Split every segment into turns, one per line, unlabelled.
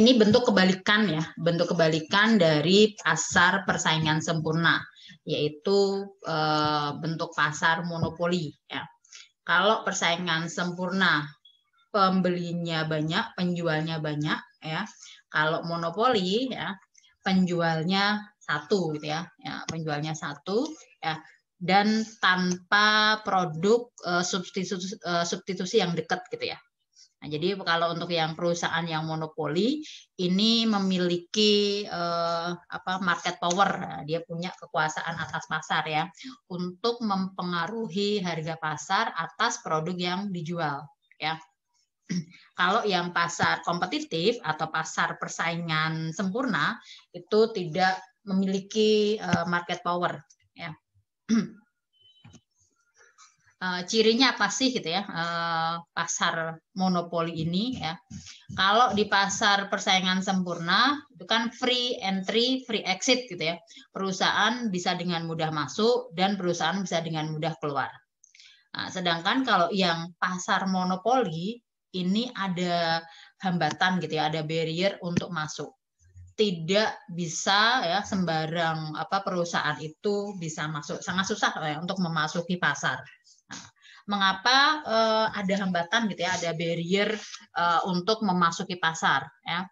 Ini bentuk kebalikan ya, bentuk kebalikan dari pasar persaingan sempurna, yaitu e, bentuk pasar monopoli. Ya. Kalau persaingan sempurna, pembelinya banyak, penjualnya banyak, ya. Kalau monopoli, ya, penjualnya satu, gitu ya, ya penjualnya satu, ya dan tanpa produk e, eh, substitusi, e, eh, substitusi yang dekat gitu ya. Nah, jadi kalau untuk yang perusahaan yang monopoli ini memiliki eh, apa market power, nah, dia punya kekuasaan atas pasar ya untuk mempengaruhi harga pasar atas produk yang dijual ya. Kalau yang pasar kompetitif atau pasar persaingan sempurna itu tidak memiliki eh, market power ya. Eh, cirinya apa sih gitu ya eh, pasar monopoli ini ya. Kalau di pasar persaingan sempurna itu kan free entry, free exit gitu ya. Perusahaan bisa dengan mudah masuk dan perusahaan bisa dengan mudah keluar. Nah, sedangkan kalau yang pasar monopoli ini ada hambatan gitu ya, ada barrier untuk masuk. Tidak bisa ya sembarang apa perusahaan itu bisa masuk, sangat susah ya untuk memasuki pasar mengapa uh, ada hambatan gitu ya, ada barrier uh, untuk memasuki pasar ya.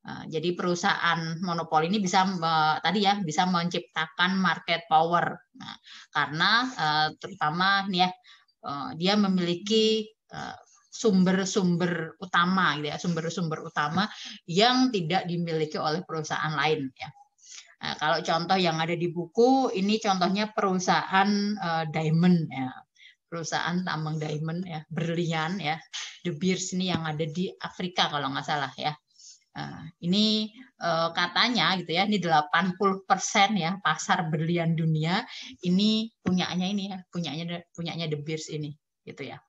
Uh, jadi perusahaan monopoli ini bisa uh, tadi ya bisa menciptakan market power nah, karena uh, terutama nih ya uh, dia memiliki uh, sumber-sumber utama gitu ya sumber-sumber utama yang tidak dimiliki oleh perusahaan lain ya nah, kalau contoh yang ada di buku ini contohnya perusahaan uh, diamond ya perusahaan tambang diamond ya berlian ya the Beers ini yang ada di Afrika kalau nggak salah ya Nah, ini uh, katanya gitu ya, ini 80% ya pasar berlian dunia ini punyanya ini ya, punyanya punyanya The Beers ini gitu ya.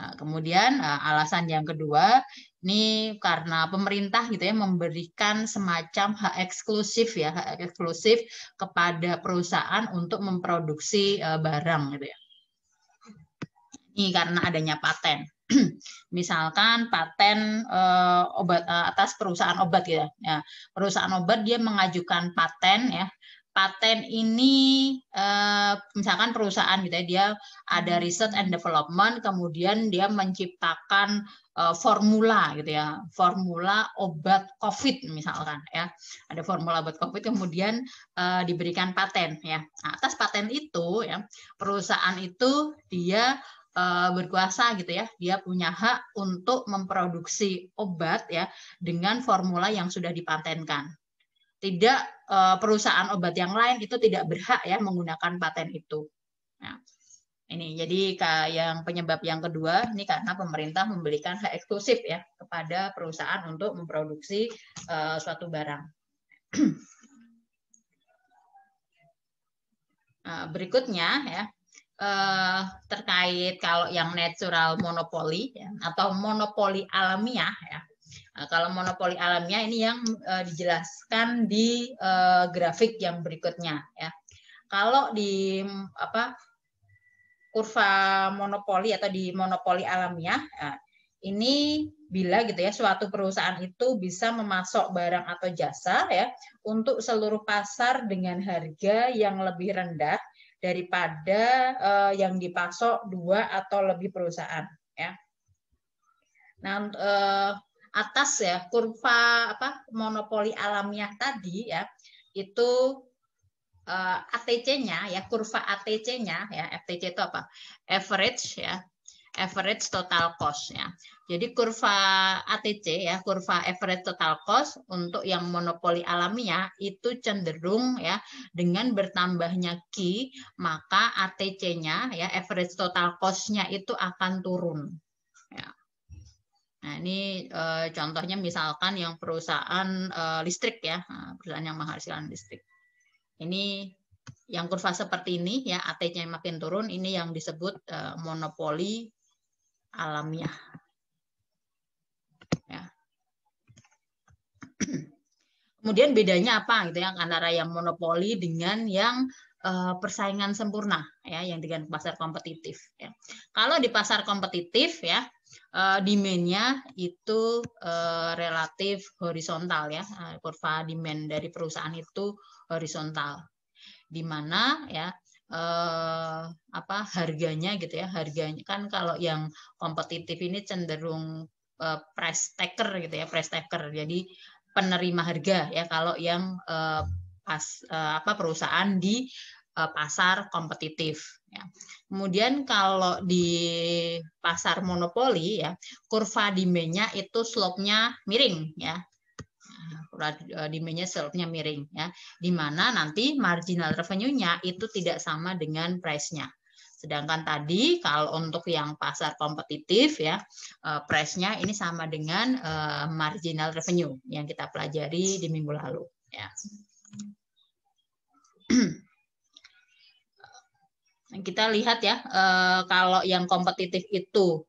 Nah, kemudian uh, alasan yang kedua ini karena pemerintah gitu ya memberikan semacam hak eksklusif ya, hak eksklusif kepada perusahaan untuk memproduksi uh, barang gitu ya ini karena adanya paten. Misalkan paten eh, obat eh, atas perusahaan obat gitu ya. Perusahaan obat dia mengajukan paten ya. Paten ini eh, misalkan perusahaan gitu ya dia ada hmm. research and development kemudian dia menciptakan eh, formula gitu ya. Formula obat Covid misalkan ya. Ada formula obat Covid kemudian eh, diberikan paten ya. Nah, atas paten itu ya perusahaan itu dia Eh, berkuasa gitu ya, dia punya hak untuk memproduksi obat ya dengan formula yang sudah dipatenkan. Tidak eh, perusahaan obat yang lain itu tidak berhak ya menggunakan paten itu. Nah, ini jadi yang penyebab yang kedua ini karena pemerintah memberikan hak eksklusif ya kepada perusahaan untuk memproduksi uh, suatu barang. Nah, berikutnya ya eh, terkait kalau yang natural monopoli ya, atau monopoli alamiah ya. Nah, kalau monopoli alamiah ini yang eh, dijelaskan di eh, grafik yang berikutnya ya. Kalau di apa kurva monopoli atau di monopoli alamiah ya, ini bila gitu ya suatu perusahaan itu bisa memasok barang atau jasa ya untuk seluruh pasar dengan harga yang lebih rendah daripada uh, yang dipasok dua atau lebih perusahaan ya. Nah, uh, atas ya kurva apa monopoli alamiah tadi ya itu uh, eh, ATC-nya ya kurva ATC-nya ya FTC itu apa average ya average total cost ya. Jadi kurva ATC ya, kurva average total cost untuk yang monopoli alamiah itu cenderung ya dengan bertambahnya Q maka ATC-nya ya average total cost-nya itu akan turun. Ya. Nah, ini e, contohnya misalkan yang perusahaan e, listrik ya, eh, perusahaan yang menghasilkan listrik. Ini yang kurva seperti ini ya, ATC-nya makin turun, ini yang disebut e, monopoli alamnya. Ya. Kemudian bedanya apa gitu ya antara yang monopoli dengan yang eh, persaingan sempurna ya yang dengan pasar kompetitif ya. Kalau di pasar kompetitif ya uh, demand-nya itu eh, relatif horizontal ya. kurva demand dari perusahaan itu horizontal. Di mana ya eh, apa harganya gitu ya harganya kan kalau yang kompetitif ini cenderung eh, price taker gitu ya price taker jadi penerima harga ya kalau yang eh, pas eh, apa perusahaan di eh, pasar kompetitif ya. Kemudian kalau di pasar monopoli ya kurva demandnya itu slope-nya miring ya. Eh, di selurnya miring ya di mana nanti marginal revenue-nya itu tidak sama dengan price-nya sedangkan tadi kalau untuk yang pasar kompetitif ya eh, price-nya ini sama dengan eh, marginal revenue yang kita pelajari di minggu lalu ya kita lihat ya kalau yang kompetitif itu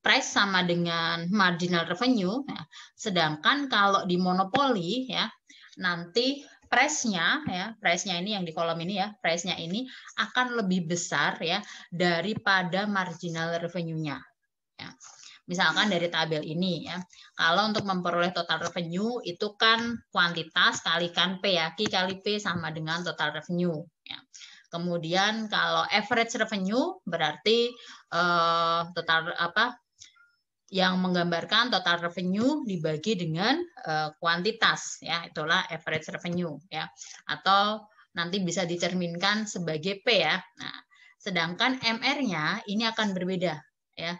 price sama dengan marginal revenue. Ya. Sedangkan kalau di monopoli ya nanti price-nya ya, price-nya ini yang di kolom ini ya, price-nya ini akan lebih besar ya daripada marginal revenue-nya. Ya. Misalkan dari tabel ini ya. Kalau untuk memperoleh total revenue itu kan kuantitas kalikan P ya, Q kali P sama dengan total revenue ya. Kemudian kalau average revenue berarti uh, total apa yang menggambarkan total revenue dibagi dengan uh, kuantitas ya itulah average revenue ya atau nanti bisa dicerminkan sebagai P ya. Nah, sedangkan MR-nya ini akan berbeda ya.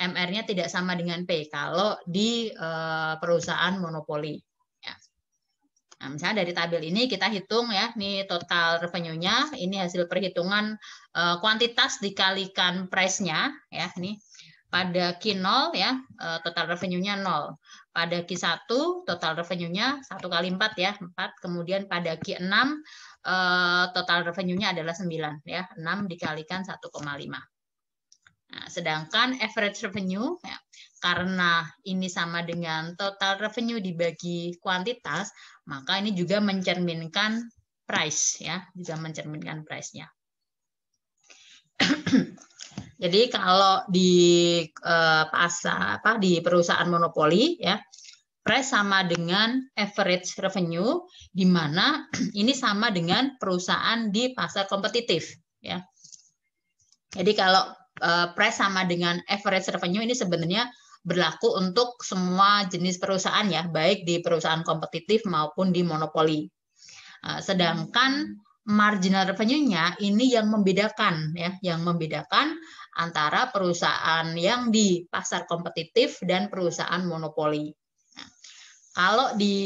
MR-nya tidak sama dengan P kalau di uh, perusahaan monopoli ya. Nah, misalnya dari tabel ini kita hitung ya, ini total revenue-nya, ini hasil perhitungan uh, kuantitas dikalikan price-nya ya, ini pada Q0 ya, eh, total revenue-nya 0. Pada Q1 total revenue-nya 1 kali 4 ya, 4. Kemudian pada Q6 eh, total revenue-nya adalah 9 ya, 6 dikalikan 1,5. Nah, sedangkan average revenue ya, karena ini sama dengan total revenue dibagi kuantitas, maka ini juga mencerminkan price ya, juga mencerminkan price-nya. Jadi kalau di eh, pasar apa di perusahaan monopoli ya price sama dengan average revenue di mana ini sama dengan perusahaan di pasar kompetitif ya. Jadi kalau eh, price sama dengan average revenue ini sebenarnya berlaku untuk semua jenis perusahaan ya, baik di perusahaan kompetitif maupun di monopoli. Eh, sedangkan marginal revenue-nya ini yang membedakan ya, yang membedakan antara perusahaan yang di pasar kompetitif dan perusahaan monopoli. Nah, kalau di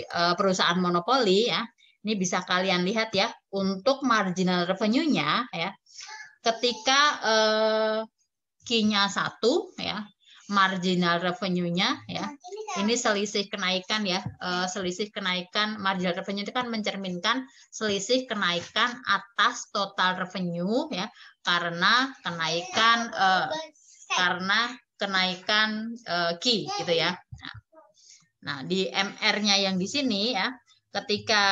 e, perusahaan monopoli ya, ini bisa kalian lihat ya untuk marginal revenue-nya ya. Ketika eh, key-nya satu ya, marginal revenue-nya ya. Nah, Ini selisih kenaikan ya, eh, selisih kenaikan marginal revenue itu kan mencerminkan selisih kenaikan atas total revenue ya karena kenaikan eh, karena kenaikan eh, key gitu ya. Nah, di MR-nya yang di sini ya ketika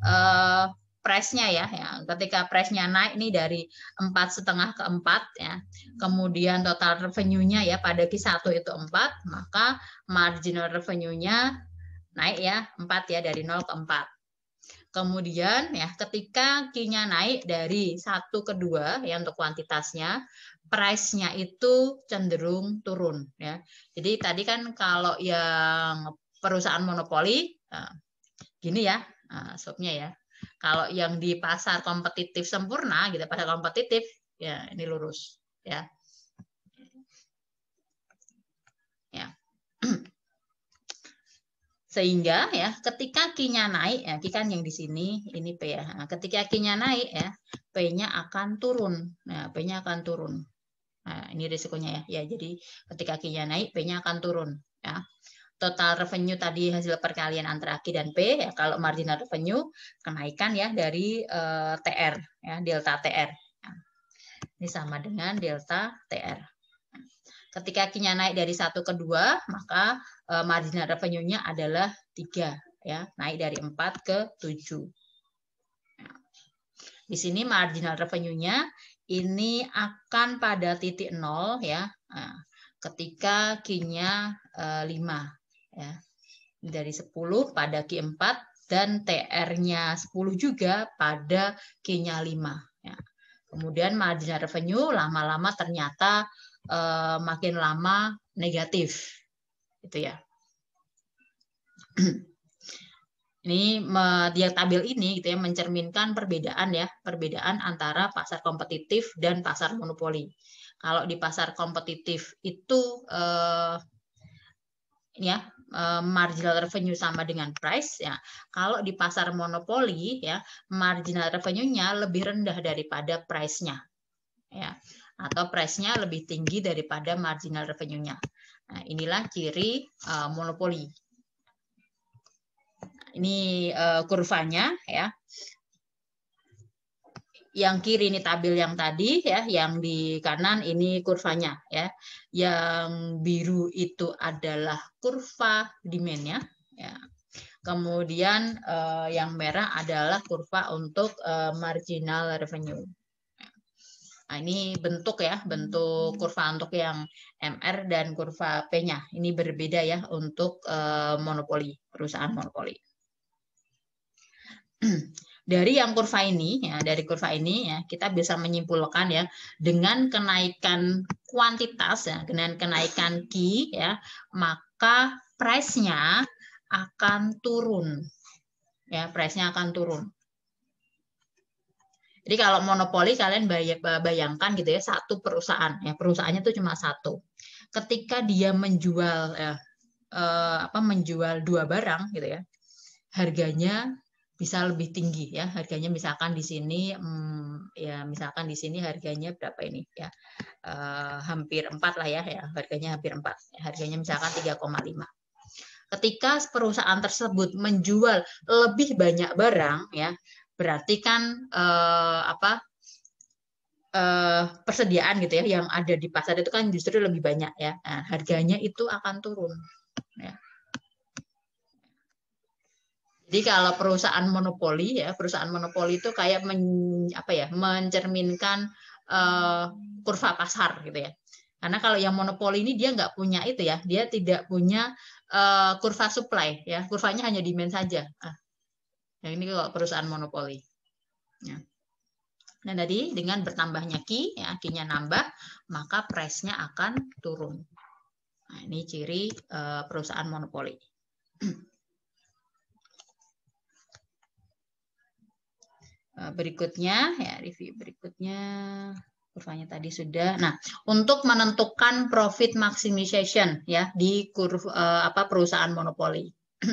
eh, price-nya ya, ya. Ketika price-nya naik nih dari empat setengah ke empat ya, kemudian total revenue-nya ya pada Q1 itu empat, maka marginal revenue-nya naik ya empat ya dari 0 ke 4. Kemudian ya ketika Q-nya naik dari satu ke dua ya untuk kuantitasnya, price-nya itu cenderung turun ya. Jadi tadi kan kalau yang perusahaan monopoli nah, gini ya, nah, sopnya ya kalau yang di pasar kompetitif sempurna, gitu pasar kompetitif, ya ini lurus, ya. Ya. Sehingga ya ketika kinya naik ya Q kan yang di sini ini P ya. Nah, ketika kinya naik ya P-nya akan turun. Nah, P-nya akan turun. Nah, ini risikonya ya. Ya jadi ketika kinya naik P-nya akan turun ya total revenue tadi hasil perkalian antara Aki dan P ya kalau marginal revenue kenaikan ya dari uh, eh, TR ya delta TR ini sama dengan delta TR ketika aki nya naik dari satu ke dua maka uh, eh, marginal revenue-nya adalah tiga ya naik dari empat ke tujuh di sini marginal revenue-nya ini akan pada titik nol ya nah, ketika Q-nya 5 eh, ya dari 10 pada Q4 dan TR-nya 10 juga pada Q-nya 5 ya. Kemudian margin revenue lama-lama ternyata eh, makin lama negatif. Itu ya. ini dia tabel ini gitu ya mencerminkan perbedaan ya, perbedaan antara pasar kompetitif dan pasar monopoli. Kalau di pasar kompetitif itu eh, ya Eh, marginal revenue sama dengan price ya. Kalau di pasar monopoli ya marginal revenue-nya lebih rendah daripada price-nya. Ya. Atau price-nya lebih tinggi daripada marginal revenue-nya. Nah, inilah ciri uh, monopoli. Nah, ini uh, kurvanya ya yang kiri ini tabel yang tadi ya, yang di kanan ini kurvanya ya. Yang biru itu adalah kurva demand-nya ya. Kemudian eh, yang merah adalah kurva untuk eh, marginal revenue. Ya. Nah, ini bentuk ya, bentuk kurva untuk yang MR dan kurva P-nya. Ini berbeda ya untuk eh, monopoli, perusahaan monopoli. Eh, dari yang kurva ini, ya, dari kurva ini ya, kita bisa menyimpulkan ya dengan kenaikan kuantitas ya, dengan kenaikan Q ya, maka price-nya akan turun. Ya, price-nya akan turun. Jadi kalau monopoli kalian bayangkan gitu ya satu perusahaan ya perusahaannya itu cuma satu. Ketika dia menjual ya, eh, apa menjual dua barang gitu ya harganya bisa lebih tinggi ya harganya misalkan di sini hmm, ya misalkan di sini harganya berapa ini ya eh, hampir 4 lah ya ya harganya hampir 4 harganya misalkan 3,5 ketika perusahaan tersebut menjual lebih banyak barang ya berarti kan eh, apa eh, persediaan gitu ya yang ada di pasar itu kan justru lebih banyak ya nah, harganya itu akan turun ya jadi kalau perusahaan monopoli ya, perusahaan monopoli itu kayak men, apa ya, mencerminkan uh, kurva pasar gitu ya. Karena kalau yang monopoli ini dia nggak punya itu ya, dia tidak punya uh, kurva supply ya, kurvanya hanya demand saja. Nah, yang ini kalau perusahaan monopoli. Ya. Nah tadi dengan bertambahnya Q, ya, Q-nya nambah, maka price-nya akan turun. Nah, ini ciri uh, perusahaan monopoli. Eh, berikutnya ya review berikutnya kurvanya tadi sudah. Nah, untuk menentukan profit maximization ya di kurva eh, apa perusahaan monopoli.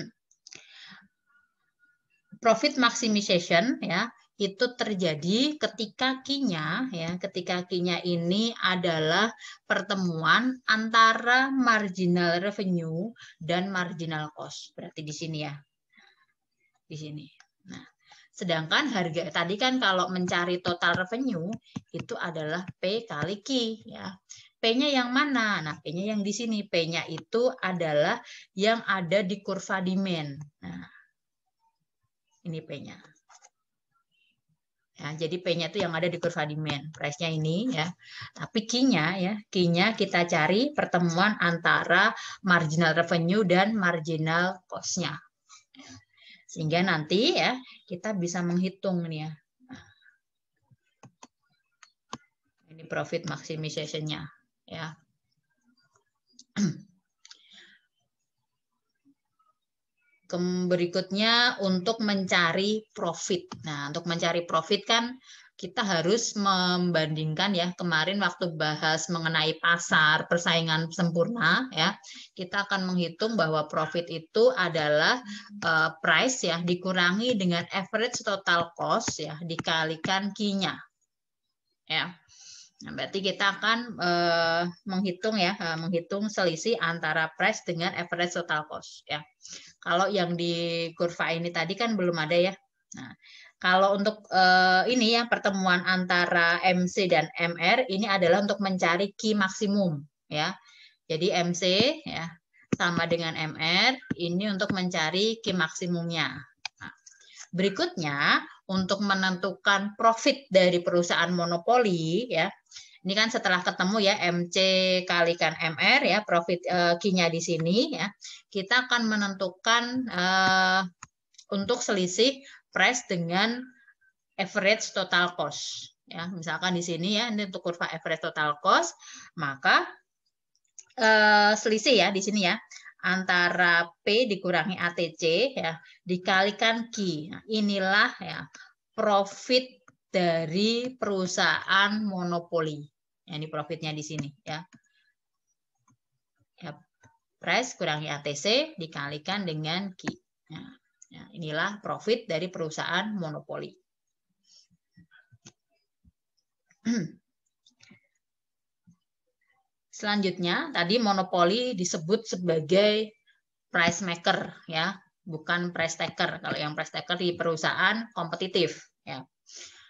profit maximization ya itu terjadi ketika kinya ya ketika kinya ini adalah pertemuan antara marginal revenue dan marginal cost berarti di sini ya di sini Sedangkan harga tadi kan kalau mencari total revenue itu adalah P kali Q ya. P-nya yang mana? Nah, P-nya yang di sini. P-nya itu adalah yang ada di kurva demand. Nah, ini P-nya. Ya, jadi P-nya itu yang ada di kurva demand. Price-nya ini ya. Tapi q ya, q kita cari pertemuan antara marginal revenue dan marginal cost-nya. Sehingga nanti ya kita bisa menghitung nih ya. Nah, ini profit maximization-nya ya. berikutnya untuk mencari profit. Nah, untuk mencari profit kan kita harus membandingkan ya kemarin waktu bahas mengenai pasar persaingan sempurna ya kita akan menghitung bahwa profit itu adalah uh, price ya dikurangi dengan average total cost ya dikalikan kinya ya nah, berarti kita akan uh, menghitung ya uh, menghitung selisih antara price dengan average total cost ya kalau yang di kurva ini tadi kan belum ada ya nah kalau untuk uh, ini ya pertemuan antara MC dan MR ini adalah untuk mencari Q maksimum ya. Jadi MC ya sama dengan MR ini untuk mencari Q maksimumnya. Nah, berikutnya untuk menentukan profit dari perusahaan monopoli ya. Ini kan setelah ketemu ya MC kalikan MR ya profit uh, eh, Q-nya di sini ya. Kita akan menentukan uh, untuk selisih price dengan average total cost. Ya, misalkan di sini ya, ini untuk kurva average total cost, maka eh, selisih ya di sini ya antara P dikurangi ATC ya dikalikan Q. Nah, inilah ya profit dari perusahaan monopoli. Ya, ini profitnya di sini ya. Ya, price kurangi ATC dikalikan dengan Q. Nah, Ya, inilah profit dari perusahaan monopoli. Selanjutnya, tadi monopoli disebut sebagai price maker ya, bukan price taker. Kalau yang price taker di perusahaan kompetitif ya.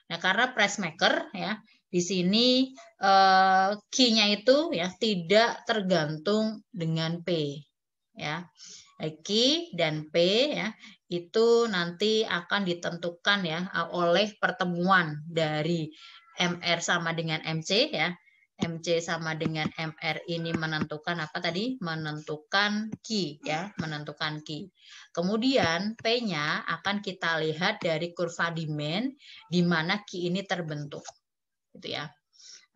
Nah, karena price maker ya, di sini eh, key-nya itu ya tidak tergantung dengan P ya. Key dan P ya itu nanti akan ditentukan ya e, oleh pertemuan dari MR sama dengan MC ya. MC sama dengan MR ini menentukan apa tadi? Menentukan Q ya, menentukan Q. Kemudian P-nya akan kita lihat dari kurva demand di mana Q ini terbentuk. Gitu ya.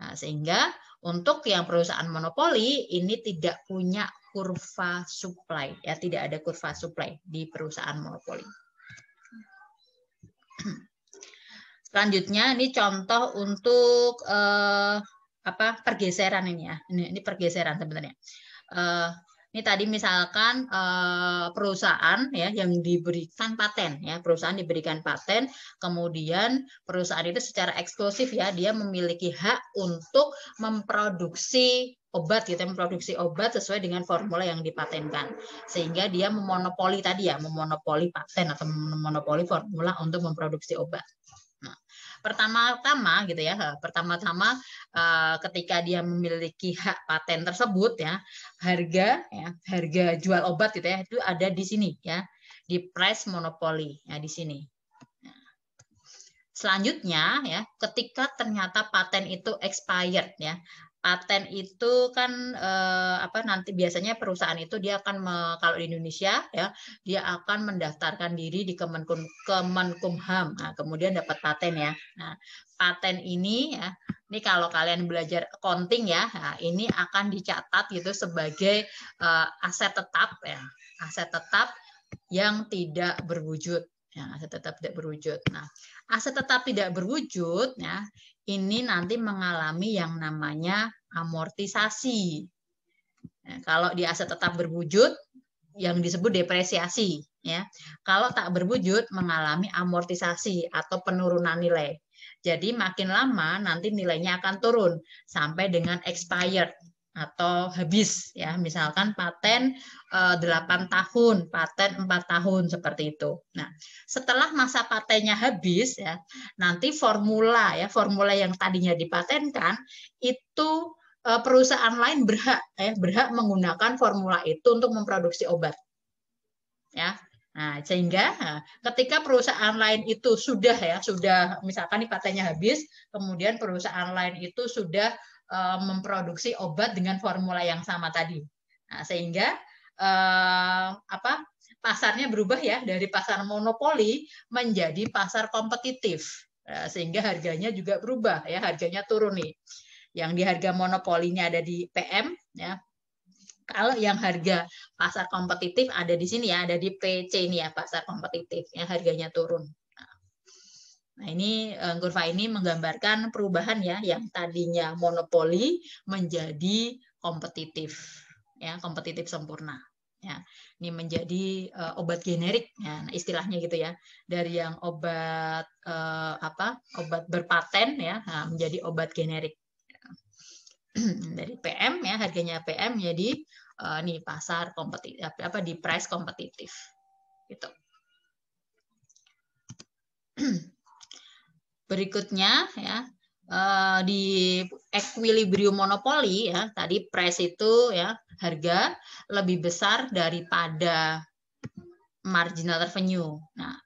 Nah, sehingga untuk yang perusahaan monopoli ini tidak punya kurva supply ya tidak ada kurva supply di perusahaan monopoli. Selanjutnya ini contoh untuk eh, apa pergeseran ini ya. Ini, ini pergeseran sebenarnya. Eh, ini tadi misalkan eh, perusahaan ya yang diberikan paten ya, perusahaan diberikan paten, kemudian perusahaan itu secara eksklusif ya dia memiliki hak untuk memproduksi obat kita gitu ya, memproduksi obat sesuai dengan formula yang dipatenkan sehingga dia memonopoli tadi ya memonopoli paten atau memonopoli formula untuk memproduksi obat nah, pertama-tama gitu ya eh, pertama-tama eh, ketika dia memiliki hak paten tersebut ya harga ya harga jual obat gitu ya itu ada di sini ya di price monopoli ya di sini Selanjutnya ya, ketika ternyata paten itu expired ya paten itu kan eh, apa nanti biasanya perusahaan itu dia akan me, kalau di Indonesia ya dia akan mendaftarkan diri di Kemenkum, Kemenkumham nah, kemudian dapat paten ya nah paten ini ya ini kalau kalian belajar accounting ya nah, ini akan dicatat gitu sebagai eh, aset tetap ya aset tetap yang tidak berwujud ya, aset tetap tidak berwujud. Nah, aset tetap tidak berwujud ya, ini nanti mengalami yang namanya amortisasi. Ya, kalau di aset tetap berwujud yang disebut depresiasi ya. Kalau tak berwujud mengalami amortisasi atau penurunan nilai. Jadi makin lama nanti nilainya akan turun sampai dengan expired atau habis ya misalkan paten eh, delapan 8 tahun paten 4 tahun seperti itu nah setelah masa patennya habis ya nanti formula ya formula yang tadinya dipatenkan itu eh, perusahaan lain berhak ya berhak menggunakan formula itu untuk memproduksi obat ya Nah, sehingga eh, ketika perusahaan lain itu sudah ya, sudah misalkan nih patennya habis, kemudian perusahaan lain itu sudah Eh, memproduksi obat dengan formula yang sama tadi. Nah, sehingga eh, apa pasarnya berubah ya dari pasar monopoli menjadi pasar kompetitif eh, sehingga harganya juga berubah ya harganya turun nih. Yang di harga monopolinya ada di PM ya kalau yang harga pasar kompetitif ada di sini ya, ada di PC ini ya, pasar kompetitif yang harganya turun. Nah, ini kurva eh, ini menggambarkan perubahan ya yang tadinya monopoli menjadi kompetitif. Ya, kompetitif sempurna. Ya, ini menjadi uh, obat generik ya, nah, istilahnya gitu ya. Dari yang obat uh, apa? obat berpaten ya, nah, menjadi obat generik. Dari PM ya, harganya PM jadi uh, nih pasar kompetitif apa di price kompetitif. Gitu. Berikutnya ya eh, di equilibrium monopoli ya tadi price itu ya harga lebih besar daripada marginal revenue. Nah,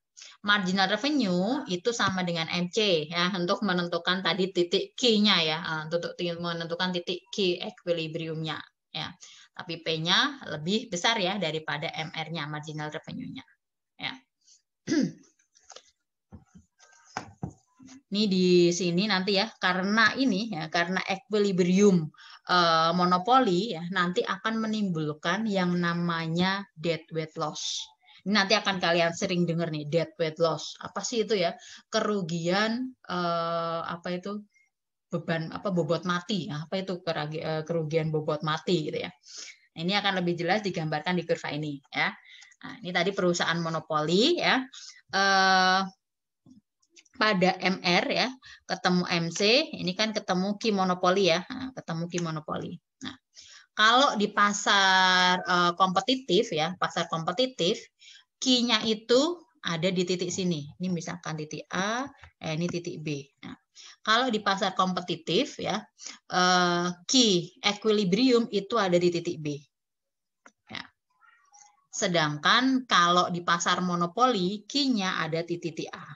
marginal revenue itu sama dengan MC ya untuk menentukan tadi titik Q-nya ya eh, untuk menentukan titik Q equilibriumnya ya. Tapi P-nya lebih besar ya daripada MR-nya marginal revenue-nya ya. Ini di sini nanti ya, karena ini ya, karena equilibrium eh, monopoli ya, nanti akan menimbulkan yang namanya weight loss. Ini nanti akan kalian sering dengar nih weight loss. Apa sih itu ya? Kerugian eh, apa itu? beban apa bobot mati. Apa itu eh, kerugian bobot mati gitu ya. ini akan lebih jelas digambarkan di kurva ini ya. Nah, ini tadi perusahaan monopoli ya. Eh, pada MR ya, ketemu MC, ini kan ketemu key monopoli ya, nah, ketemu key monopoli. Nah, kalau di pasar uh, kompetitif ya, pasar kompetitif, key-nya itu ada di titik sini. Ini misalkan titik A, eh, ini titik B. Nah, kalau di pasar kompetitif ya, uh, eh, key equilibrium itu ada di titik B. Ya. Sedangkan kalau di pasar monopoli, key-nya ada di titik A.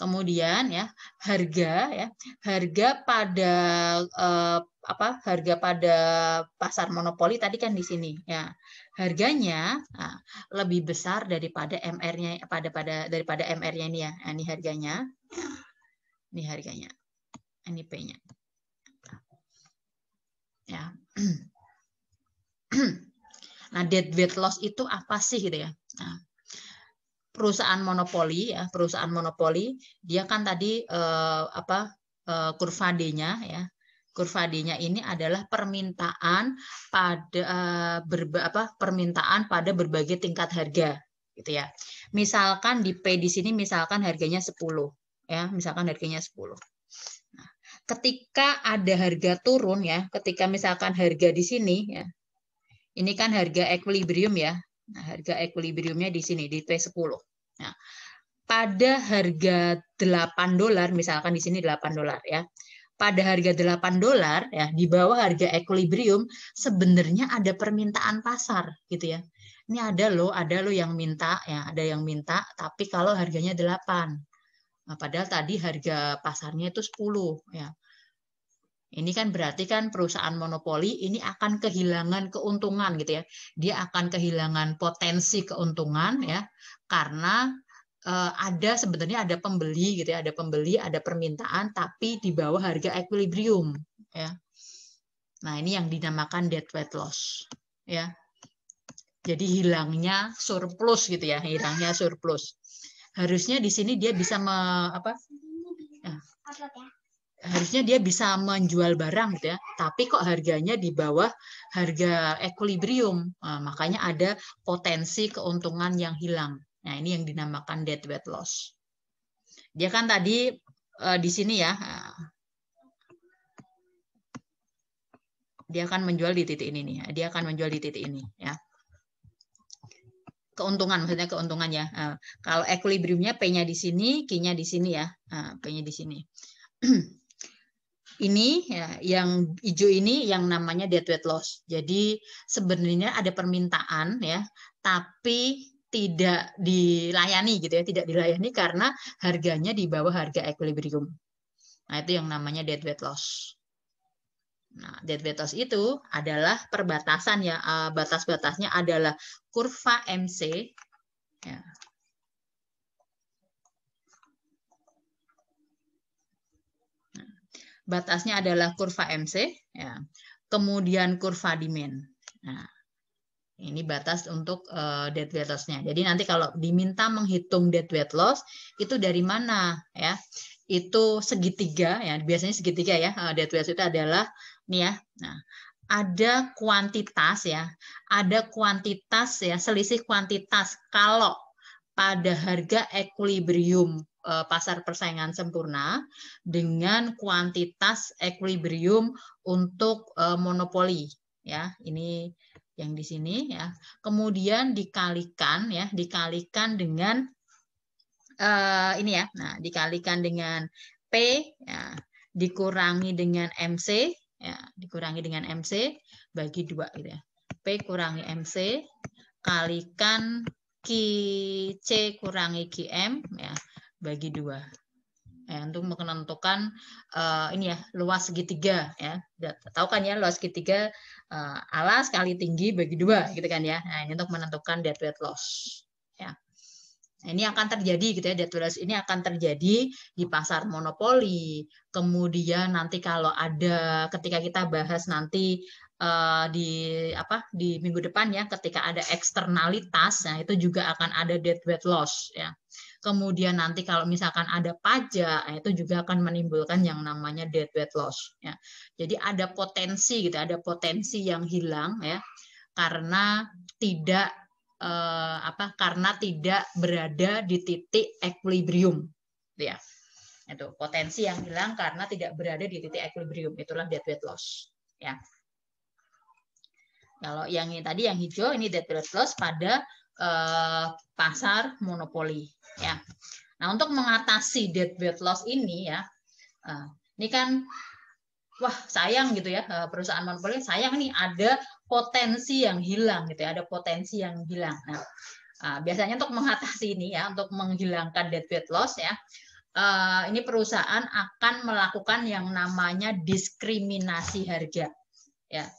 Kemudian ya harga ya harga pada eh, apa harga pada pasar monopoli tadi kan di sini ya harganya nah, lebih besar daripada mr-nya pada pada daripada mr-nya ini ya nah, ini harganya ini harganya ini p-nya ya nah dead weight loss itu apa sih gitu ya nah, perusahaan monopoli ya perusahaan monopoli dia kan tadi eh, apa eh, kurva D-nya ya kurva D-nya ini adalah permintaan pada eh, berba, apa permintaan pada berbagai tingkat harga gitu ya misalkan di P di sini misalkan harganya 10 ya misalkan harganya 10 nah, ketika ada harga turun ya ketika misalkan harga di sini ya ini kan harga equilibrium ya Nah, harga equilibriumnya di sini di T10. Nah, pada harga 8 dolar misalkan di sini 8 dolar ya. Pada harga 8 dolar ya di bawah harga equilibrium sebenarnya ada permintaan pasar gitu ya. Ini ada loh, ada loh yang minta ya, ada yang minta tapi kalau harganya 8. Nah, padahal tadi harga pasarnya itu 10 ya. Ini kan berarti kan perusahaan monopoli ini akan kehilangan keuntungan gitu ya. Dia akan kehilangan potensi keuntungan ya karena eh, ada sebenarnya ada pembeli gitu ya, ada pembeli, ada permintaan tapi di bawah harga equilibrium ya. Nah, ini yang dinamakan dead loss ya. Jadi hilangnya surplus gitu ya, hilangnya surplus. Harusnya di sini dia bisa me, apa? Ya harusnya dia bisa menjual barang gitu ya tapi kok harganya di bawah harga equilibrium nah, makanya ada potensi keuntungan yang hilang nah ini yang dinamakan dead weight loss dia kan tadi uh, di sini ya dia akan menjual di titik ini nih ya. dia akan menjual di titik ini ya keuntungan maksudnya keuntungan ya uh, kalau equilibriumnya p-nya di sini k nya di sini ya uh, p-nya di sini ini ya, yang hijau ini yang namanya dead weight loss. Jadi sebenarnya ada permintaan ya, tapi tidak dilayani gitu ya, tidak dilayani karena harganya di bawah harga equilibrium. Nah, itu yang namanya dead weight loss. Nah, dead weight loss itu adalah perbatasan ya, eh, batas-batasnya adalah kurva MC ya, batasnya adalah kurva MC, ya. kemudian kurva demand Nah, ini batas untuk uh, dead weight loss-nya. Jadi nanti kalau diminta menghitung dead weight loss itu dari mana ya? Itu segitiga ya, biasanya segitiga ya. Uh, dead weight itu adalah nih ya. Nah, ada kuantitas ya. Ada kuantitas ya, selisih kuantitas kalau pada harga equilibrium Eh, pasar persaingan sempurna dengan kuantitas equilibrium untuk eh, monopoli ya ini yang di sini ya kemudian dikalikan ya dikalikan dengan uh, ini ya nah dikalikan dengan p ya dikurangi dengan mc ya dikurangi dengan mc bagi dua gitu ya p kurangi mc kalikan Q, C kurangi QM ya bagi dua. Ya, untuk menentukan uh, ini ya luas segitiga ya tahu kan ya luas segitiga uh, eh, alas kali tinggi bagi dua gitu kan ya nah ini untuk menentukan deadweight loss ya Nah, ini akan terjadi gitu ya deadweight loss ini akan terjadi di pasar monopoli kemudian nanti kalau ada ketika kita bahas nanti Eh, di apa di minggu depan ya ketika ada eksternalitas nah itu juga akan ada deadweight loss ya kemudian nanti kalau misalkan ada pajak nah, itu juga akan menimbulkan yang namanya deadweight loss ya jadi ada potensi gitu ada potensi yang hilang ya karena tidak eh, apa karena tidak berada di titik equilibrium ya itu potensi yang hilang karena tidak berada di titik equilibrium itulah deadweight loss ya kalau yang ini tadi yang hijau ini debt period loss pada eh, pasar monopoli ya. Nah, untuk mengatasi debt period loss ini ya eh, ini kan wah sayang gitu ya eh, perusahaan monopoli sayang nih ada potensi yang hilang gitu ya, ada potensi yang hilang. Nah, eh, biasanya untuk mengatasi ini ya, untuk menghilangkan debt period loss ya Uh, ini perusahaan akan melakukan yang namanya diskriminasi harga. Ya,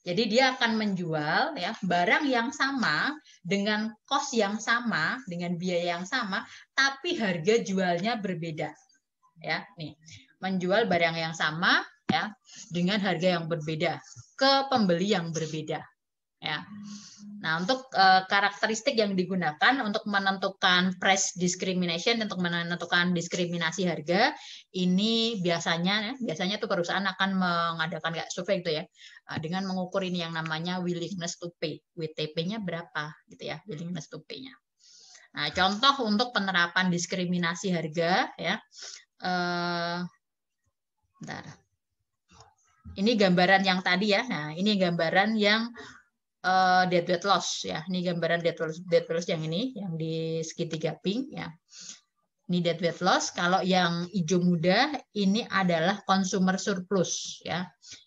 jadi dia akan menjual ya barang yang sama dengan kos yang sama, dengan biaya yang sama, tapi harga jualnya berbeda. Ya, nih. Menjual barang yang sama ya dengan harga yang berbeda ke pembeli yang berbeda ya. Nah, untuk uh, karakteristik yang digunakan untuk menentukan price discrimination untuk menentukan diskriminasi harga ini biasanya ya, biasanya tuh perusahaan akan mengadakan kayak survei gitu ya eh, dengan mengukur ini yang namanya willingness to pay. WTP-nya berapa gitu ya, willingness to pay-nya. Nah, contoh untuk penerapan diskriminasi harga ya. Uh, Ini gambaran yang tadi ya. Nah, ini gambaran yang uh, dead weight loss ya. Ini gambaran dead weight, dead weight loss yang ini yang di segitiga pink ya. Ini dead weight loss. Kalau yang hijau muda ini adalah consumer surplus ya.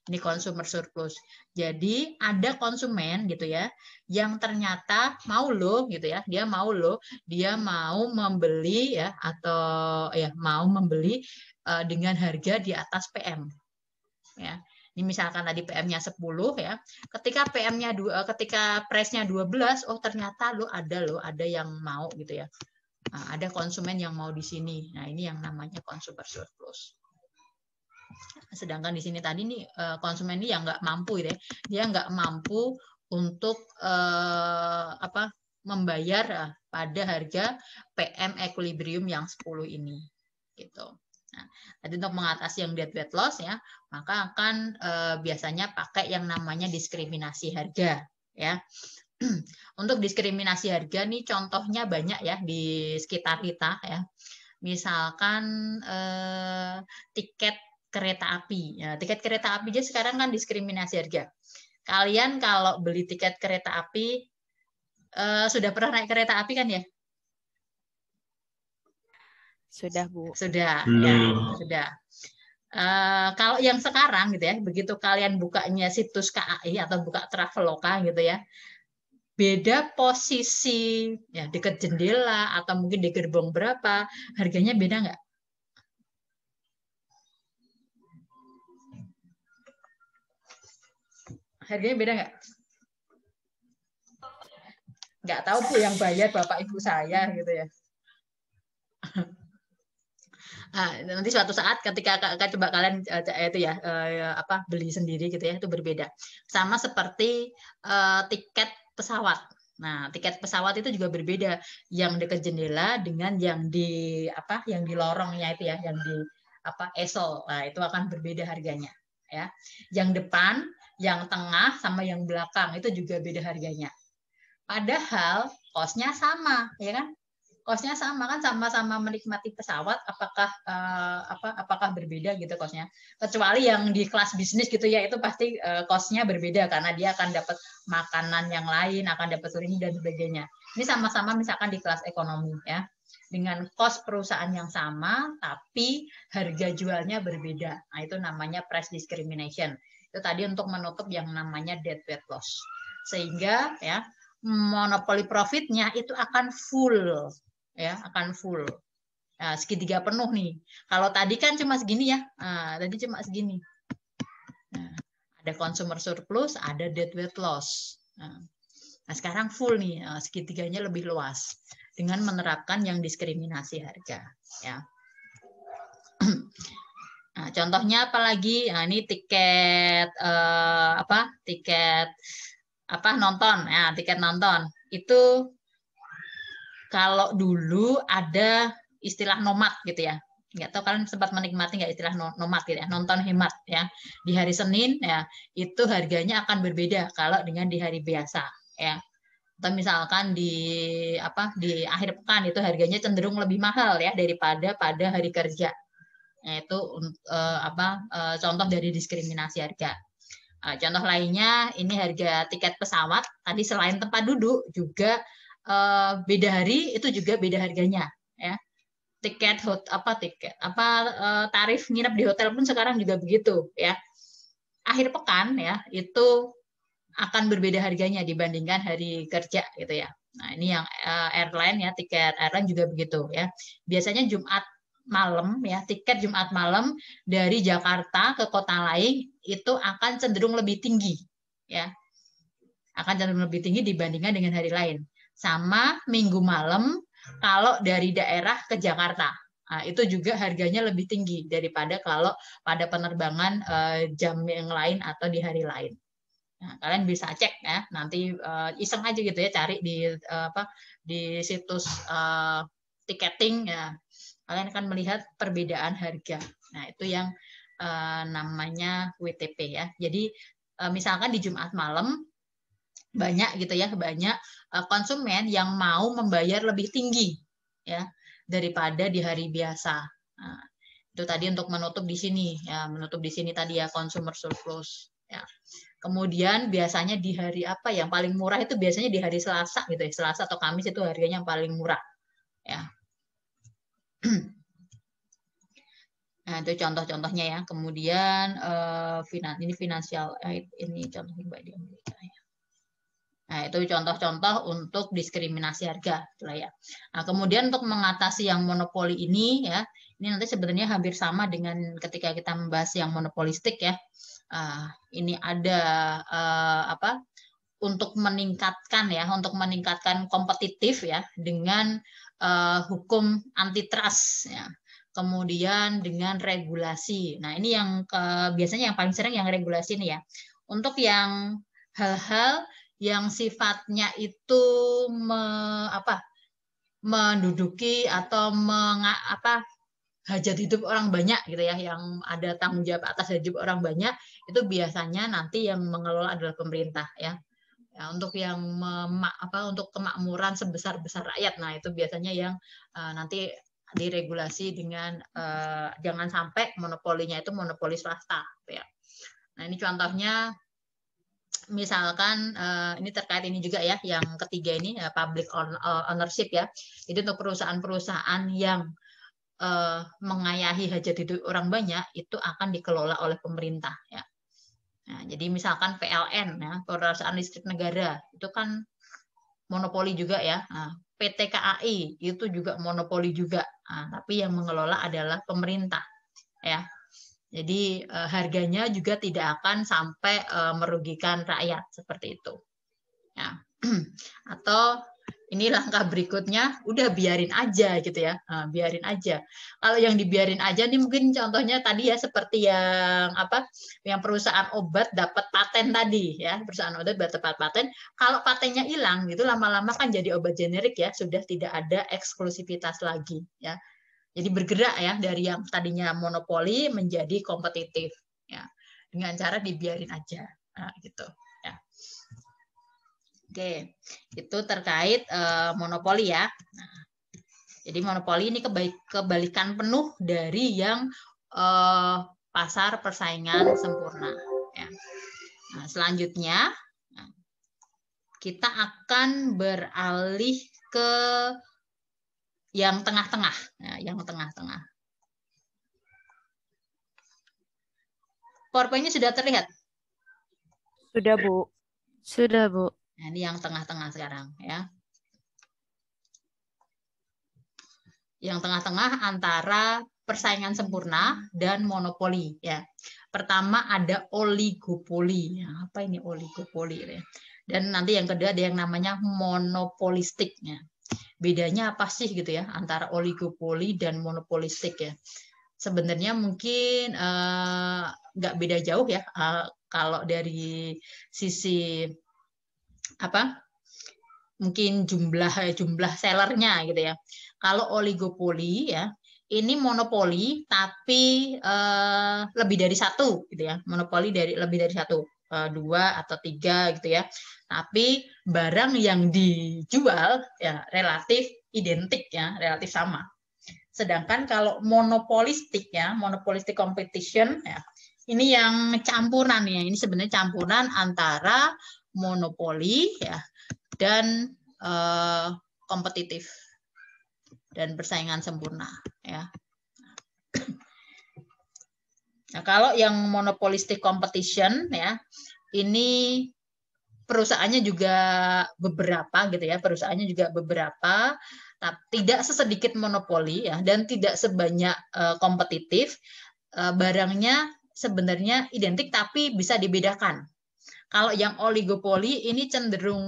Ini consumer surplus. Jadi ada konsumen gitu ya yang ternyata mau lo gitu ya. Dia mau lo, dia mau membeli ya atau ya mau membeli uh, dengan harga di atas PM ya ini misalkan tadi PM-nya 10 ya. Ketika PM-nya eh, ketika price-nya 12, oh ternyata lo ada lo ada yang mau gitu ya. Nah, ada konsumen yang mau di sini. Nah, ini yang namanya consumer surplus. Sedangkan di sini tadi nih eh, konsumen ini yang nggak mampu ya. Dia nggak mampu untuk eh, apa membayar eh, pada harga PM equilibrium yang 10 ini gitu. Nah, jadi untuk mengatasi yang dead weight loss ya, maka akan e, biasanya pakai yang namanya diskriminasi harga ya. Untuk diskriminasi harga nih contohnya banyak ya di sekitar kita ya. Misalkan e, tiket kereta api. ya, tiket kereta api aja sekarang kan diskriminasi harga. Kalian kalau beli tiket kereta api e, sudah pernah naik kereta api kan ya? Sudah Bu. Sudah. Hmm. Ya, sudah. Uh, kalau yang sekarang gitu ya, begitu kalian bukanya situs KAI atau buka Traveloka gitu ya, beda posisi ya dekat jendela atau mungkin di gerbong berapa, harganya beda nggak? Harganya beda nggak? Nggak tahu bu yang bayar bapak ibu saya gitu ya. Nah, nanti suatu saat ketika kakak coba kalian eh, itu ya eh, apa beli sendiri gitu ya itu berbeda. Sama seperti uh, tiket pesawat. Nah, tiket pesawat itu juga berbeda yang dekat jendela dengan yang di apa yang di lorongnya itu ya, yang di apa esol. Nah, itu akan berbeda harganya ya. Yang depan, yang tengah sama yang belakang itu juga beda harganya. Padahal kosnya sama, ya kan? kosnya sama kan sama-sama menikmati pesawat apakah uh, apa apakah berbeda gitu kosnya kecuali yang di kelas bisnis gitu ya itu pasti uh, kosnya berbeda karena dia akan dapat makanan yang lain akan dapat ini dan sebagainya ini sama-sama misalkan di kelas ekonomi ya dengan kos perusahaan yang sama tapi harga jualnya berbeda nah itu namanya price discrimination itu tadi untuk menutup yang namanya dead weight loss sehingga ya monopoli profitnya itu akan full ya akan full. Nah, segitiga penuh nih. Kalau tadi kan cuma segini ya, nah, tadi cuma segini. Nah, ada consumer surplus, ada weight loss. Nah, nah sekarang full nih, nah, segitiganya lebih luas dengan menerapkan yang diskriminasi harga. Ya. Nah, contohnya apalagi? Nah, ini tiket eh, apa? Tiket apa nonton? Ya, tiket nonton itu kalau dulu ada istilah nomad gitu ya nggak tahu kalian sempat menikmati nggak istilah nomad gitu ya nonton hemat ya di hari Senin ya itu harganya akan berbeda kalau dengan di hari biasa ya atau misalkan di apa di akhir pekan itu harganya cenderung lebih mahal ya daripada pada hari kerja nah, itu uh, apa uh, contoh dari diskriminasi harga uh, contoh lainnya ini harga tiket pesawat tadi selain tempat duduk juga Eh, beda hari itu juga beda harganya ya tiket hot apa tiket apa eh, tarif nginep di hotel pun sekarang juga begitu ya akhir pekan ya itu akan berbeda harganya dibandingkan hari kerja gitu ya nah ini yang eh, airline ya tiket airline juga begitu ya biasanya Jumat malam ya tiket Jumat malam dari Jakarta ke kota lain itu akan cenderung lebih tinggi ya akan cenderung lebih tinggi dibandingkan dengan hari lain sama minggu malam kalau dari daerah ke Jakarta. Nah, itu juga harganya lebih tinggi daripada kalau pada penerbangan eh, jam yang lain atau di hari lain. Nah, kalian bisa cek ya nanti eh, iseng aja gitu ya cari di eh, apa di situs uh, tiketing ya kalian akan melihat perbedaan harga nah itu yang uh, namanya WTP ya jadi uh, misalkan di Jumat malam banyak gitu ya banyak eh, konsumen yang mau membayar lebih tinggi ya daripada di hari biasa. Nah, itu tadi untuk menutup di sini ya menutup di sini tadi ya consumer surplus ya. Kemudian biasanya di hari apa yang paling murah itu biasanya di hari Selasa gitu ya. Selasa atau Kamis itu harganya yang paling murah ya. Nah, itu contoh-contohnya ya. Kemudian eh, ini finansial ini contoh di Amerika ya. Nah, itu contoh-contoh untuk diskriminasi harga, lah ya. Nah, kemudian untuk mengatasi yang monopoli ini ya, ini nanti sebenarnya hampir sama dengan ketika kita membahas yang monopolistik ya. Uh, ini ada uh, apa? Untuk meningkatkan ya, untuk meningkatkan kompetitif ya dengan uh, hukum antitrust ya kemudian dengan regulasi. Nah, ini yang uh, biasanya yang paling sering yang regulasi ini ya. Untuk yang hal-hal yang sifatnya itu me, apa menduduki atau meng, apa hajat hidup orang banyak gitu ya yang ada tanggung jawab atas hidup orang banyak itu biasanya nanti yang mengelola adalah pemerintah ya, ya untuk yang mem, apa untuk kemakmuran sebesar besar rakyat nah itu biasanya yang uh, nanti diregulasi dengan uh, jangan sampai monopolinya itu monopoli swasta gitu ya nah ini contohnya misalkan uh, ini terkait ini juga ya yang ketiga ini uh, public eh, ownership ya itu untuk perusahaan-perusahaan yang uh, mengayahi hajat hidup orang banyak itu akan dikelola oleh pemerintah ya nah, jadi misalkan PLN ya perusahaan listrik negara itu kan monopoli juga ya nah, PT KAI itu juga monopoli juga nah, tapi yang mengelola adalah pemerintah ya jadi eh, harganya juga tidak akan sampai eh, merugikan rakyat seperti itu. Ya. Atau ini langkah berikutnya udah biarin aja gitu ya nah, biarin aja kalau yang dibiarin aja nih mungkin contohnya tadi ya seperti yang apa yang perusahaan obat dapat paten tadi ya perusahaan obat dapat paten kalau patennya hilang gitu lama-lama kan jadi obat generik ya sudah tidak ada eksklusivitas lagi ya jadi bergerak ya dari yang tadinya monopoli menjadi kompetitif ya dengan cara dibiarin aja nah, gitu ya. Oke, itu terkait uh, monopoli ya. Nah, jadi monopoli ini kebaik, kebalikan penuh dari yang uh, pasar persaingan sempurna. Ya. Nah, selanjutnya nah, kita akan beralih ke yang tengah-tengah, ya, yang tengah-tengah. PowerPoint-nya sudah terlihat? Sudah, Bu. Sudah, Bu. Nah, ini yang tengah-tengah sekarang, ya. Yang tengah-tengah antara persaingan sempurna dan monopoli, ya. Pertama ada oligopoli. Ya, apa ini oligopoli? Ya. Dan nanti yang kedua ada yang namanya monopolistik, ya bedanya apa sih gitu ya antara oligopoli dan monopolistik ya sebenarnya mungkin eh, nggak uh, beda jauh ya uh, kalau dari sisi apa mungkin jumlah jumlah sellernya gitu ya kalau oligopoli ya ini monopoli tapi uh, lebih dari satu gitu ya monopoli dari lebih dari satu Eh, dua atau tiga gitu ya. Tapi barang yang dijual ya relatif identik ya, relatif sama. Sedangkan kalau monopolistik ya, monopolistik competition ya, ini yang campuran ya. Ini sebenarnya campuran antara monopoli ya dan kompetitif eh, kompetitif dan persaingan sempurna ya. Nah, kalau yang monopolistik competition ya, ini perusahaannya juga beberapa gitu ya, perusahaannya juga beberapa tidak sesedikit monopoli ya dan tidak sebanyak uh, kompetitif. Uh, barangnya sebenarnya identik tapi bisa dibedakan. Kalau yang oligopoli ini cenderung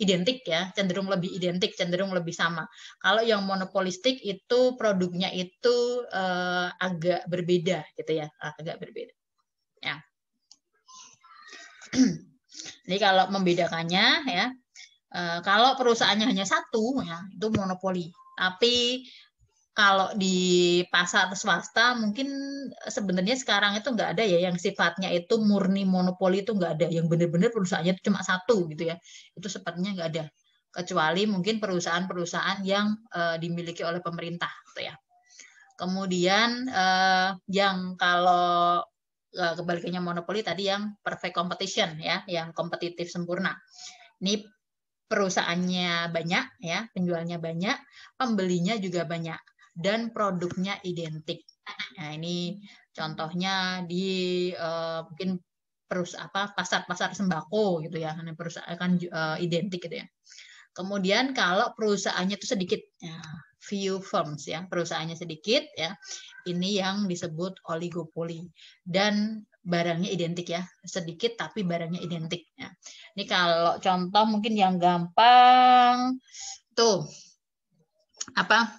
identik ya, cenderung lebih identik, cenderung lebih sama. Kalau yang monopolistik itu produknya itu uh, agak berbeda gitu ya, ah, agak berbeda. Ya. Jadi kalau membedakannya ya, uh, kalau perusahaannya hanya satu ya, itu monopoli. Tapi kalau di pasar swasta mungkin sebenarnya sekarang itu nggak ada ya yang sifatnya itu murni monopoli itu nggak ada yang benar-benar perusahaannya itu cuma satu gitu ya itu sepertinya nggak ada kecuali mungkin perusahaan-perusahaan yang uh, dimiliki oleh pemerintah gitu ya kemudian uh, yang kalau uh, eh, kebalikannya monopoli tadi yang perfect competition ya yang kompetitif sempurna ini perusahaannya banyak ya penjualnya banyak pembelinya juga banyak dan produknya identik. Nah, ini contohnya di uh, mungkin perus apa pasar-pasar sembako gitu ya, karena perusahaan kan uh, identik gitu ya. Kemudian kalau perusahaannya itu sedikit, ya, few firms ya, perusahaannya sedikit ya, ini yang disebut oligopoli dan barangnya identik ya, sedikit tapi barangnya identik. Ya. Ini kalau contoh mungkin yang gampang tuh apa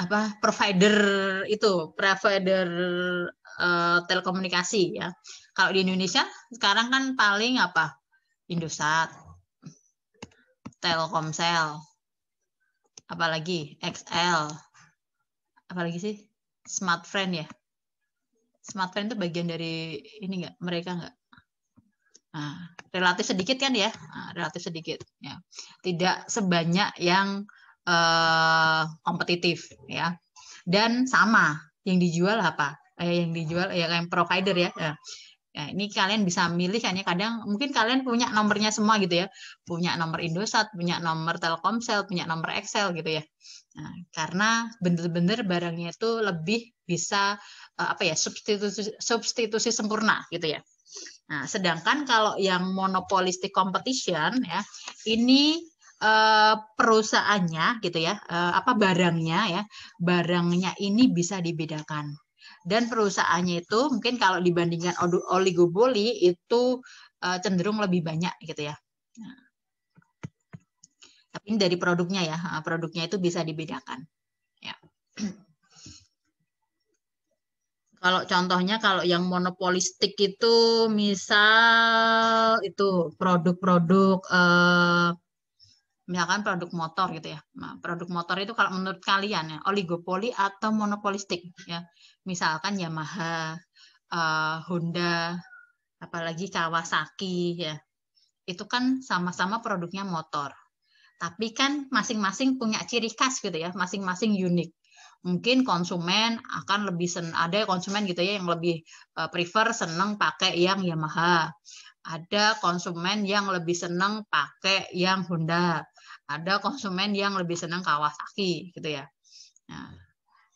apa provider itu provider uh, telekomunikasi ya kalau di Indonesia sekarang kan paling apa Indosat Telkomsel apalagi XL apalagi sih Smartfren ya Smartfren itu bagian dari ini enggak mereka enggak nah relatif sedikit kan ya nah, relatif sedikit ya tidak sebanyak yang uh, kompetitif ya dan sama yang dijual apa eh, yang dijual ya yang provider ya nah, ya ini kalian bisa milih kan ya kadang mungkin kalian punya nomornya semua gitu ya punya nomor Indosat punya nomor Telkomsel punya nomor Excel gitu ya nah, karena bener-bener barangnya itu lebih bisa eh, apa ya substitusi substitusi sempurna gitu ya Nah, sedangkan kalau yang monopolistik competition ya, ini Eh, perusahaannya gitu ya, eh, apa barangnya ya, barangnya ini bisa dibedakan. Dan perusahaannya itu mungkin kalau dibandingkan oligopoli itu eh, cenderung lebih banyak gitu ya. Tapi ini dari produknya ya, produknya itu bisa dibedakan. Ya. Kalau contohnya kalau yang monopolistik itu misal itu produk-produk eh, misalkan produk motor gitu ya. Nah, produk motor itu kalau menurut kalian ya oligopoli atau monopolistik ya. Misalkan Yamaha, uh, Honda, apalagi Kawasaki ya. Itu kan sama-sama produknya motor. Tapi kan masing-masing punya ciri khas gitu ya, masing-masing unik. Mungkin konsumen akan lebih sen ada konsumen gitu ya yang lebih uh, prefer seneng pakai yang Yamaha ada konsumen yang lebih senang pakai yang Honda, ada konsumen yang lebih senang Kawasaki gitu ya. Nah,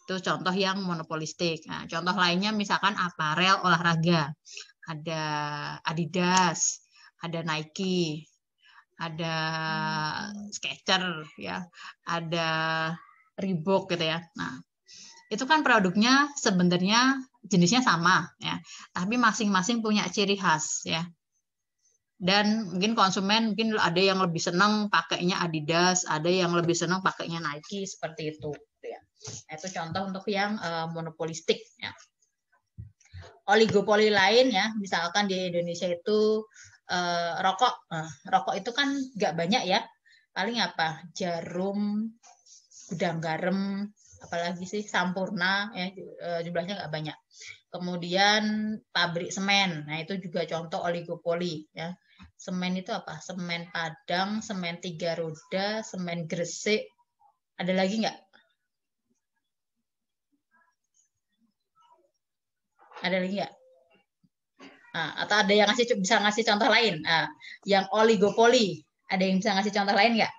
itu contoh yang monopolistik. Nah, contoh lainnya misalkan aparel olahraga. Ada Adidas, ada Nike, ada hmm. Skechers ya, ada Reebok gitu ya. Nah, itu kan produknya sebenarnya jenisnya sama ya, tapi masing-masing punya ciri khas ya dan mungkin konsumen mungkin ada yang lebih senang pakainya Adidas, ada yang lebih senang pakainya Nike seperti itu. Gitu ya. nah, itu contoh untuk yang eh, monopolistik. Ya. Oligopoli lain ya, misalkan di Indonesia itu eh, rokok, nah, rokok itu kan nggak banyak ya, paling apa jarum, gudang garam, apalagi sih sampurna ya eh, jumlahnya nggak banyak kemudian pabrik semen nah itu juga contoh oligopoli ya Semen itu apa? Semen Padang, semen tiga roda, semen Gresik. Ada lagi nggak? Ada lagi nggak? Nah, atau ada yang ngasih bisa ngasih contoh lain? Nah, yang oligopoli, ada yang bisa ngasih contoh lain nggak?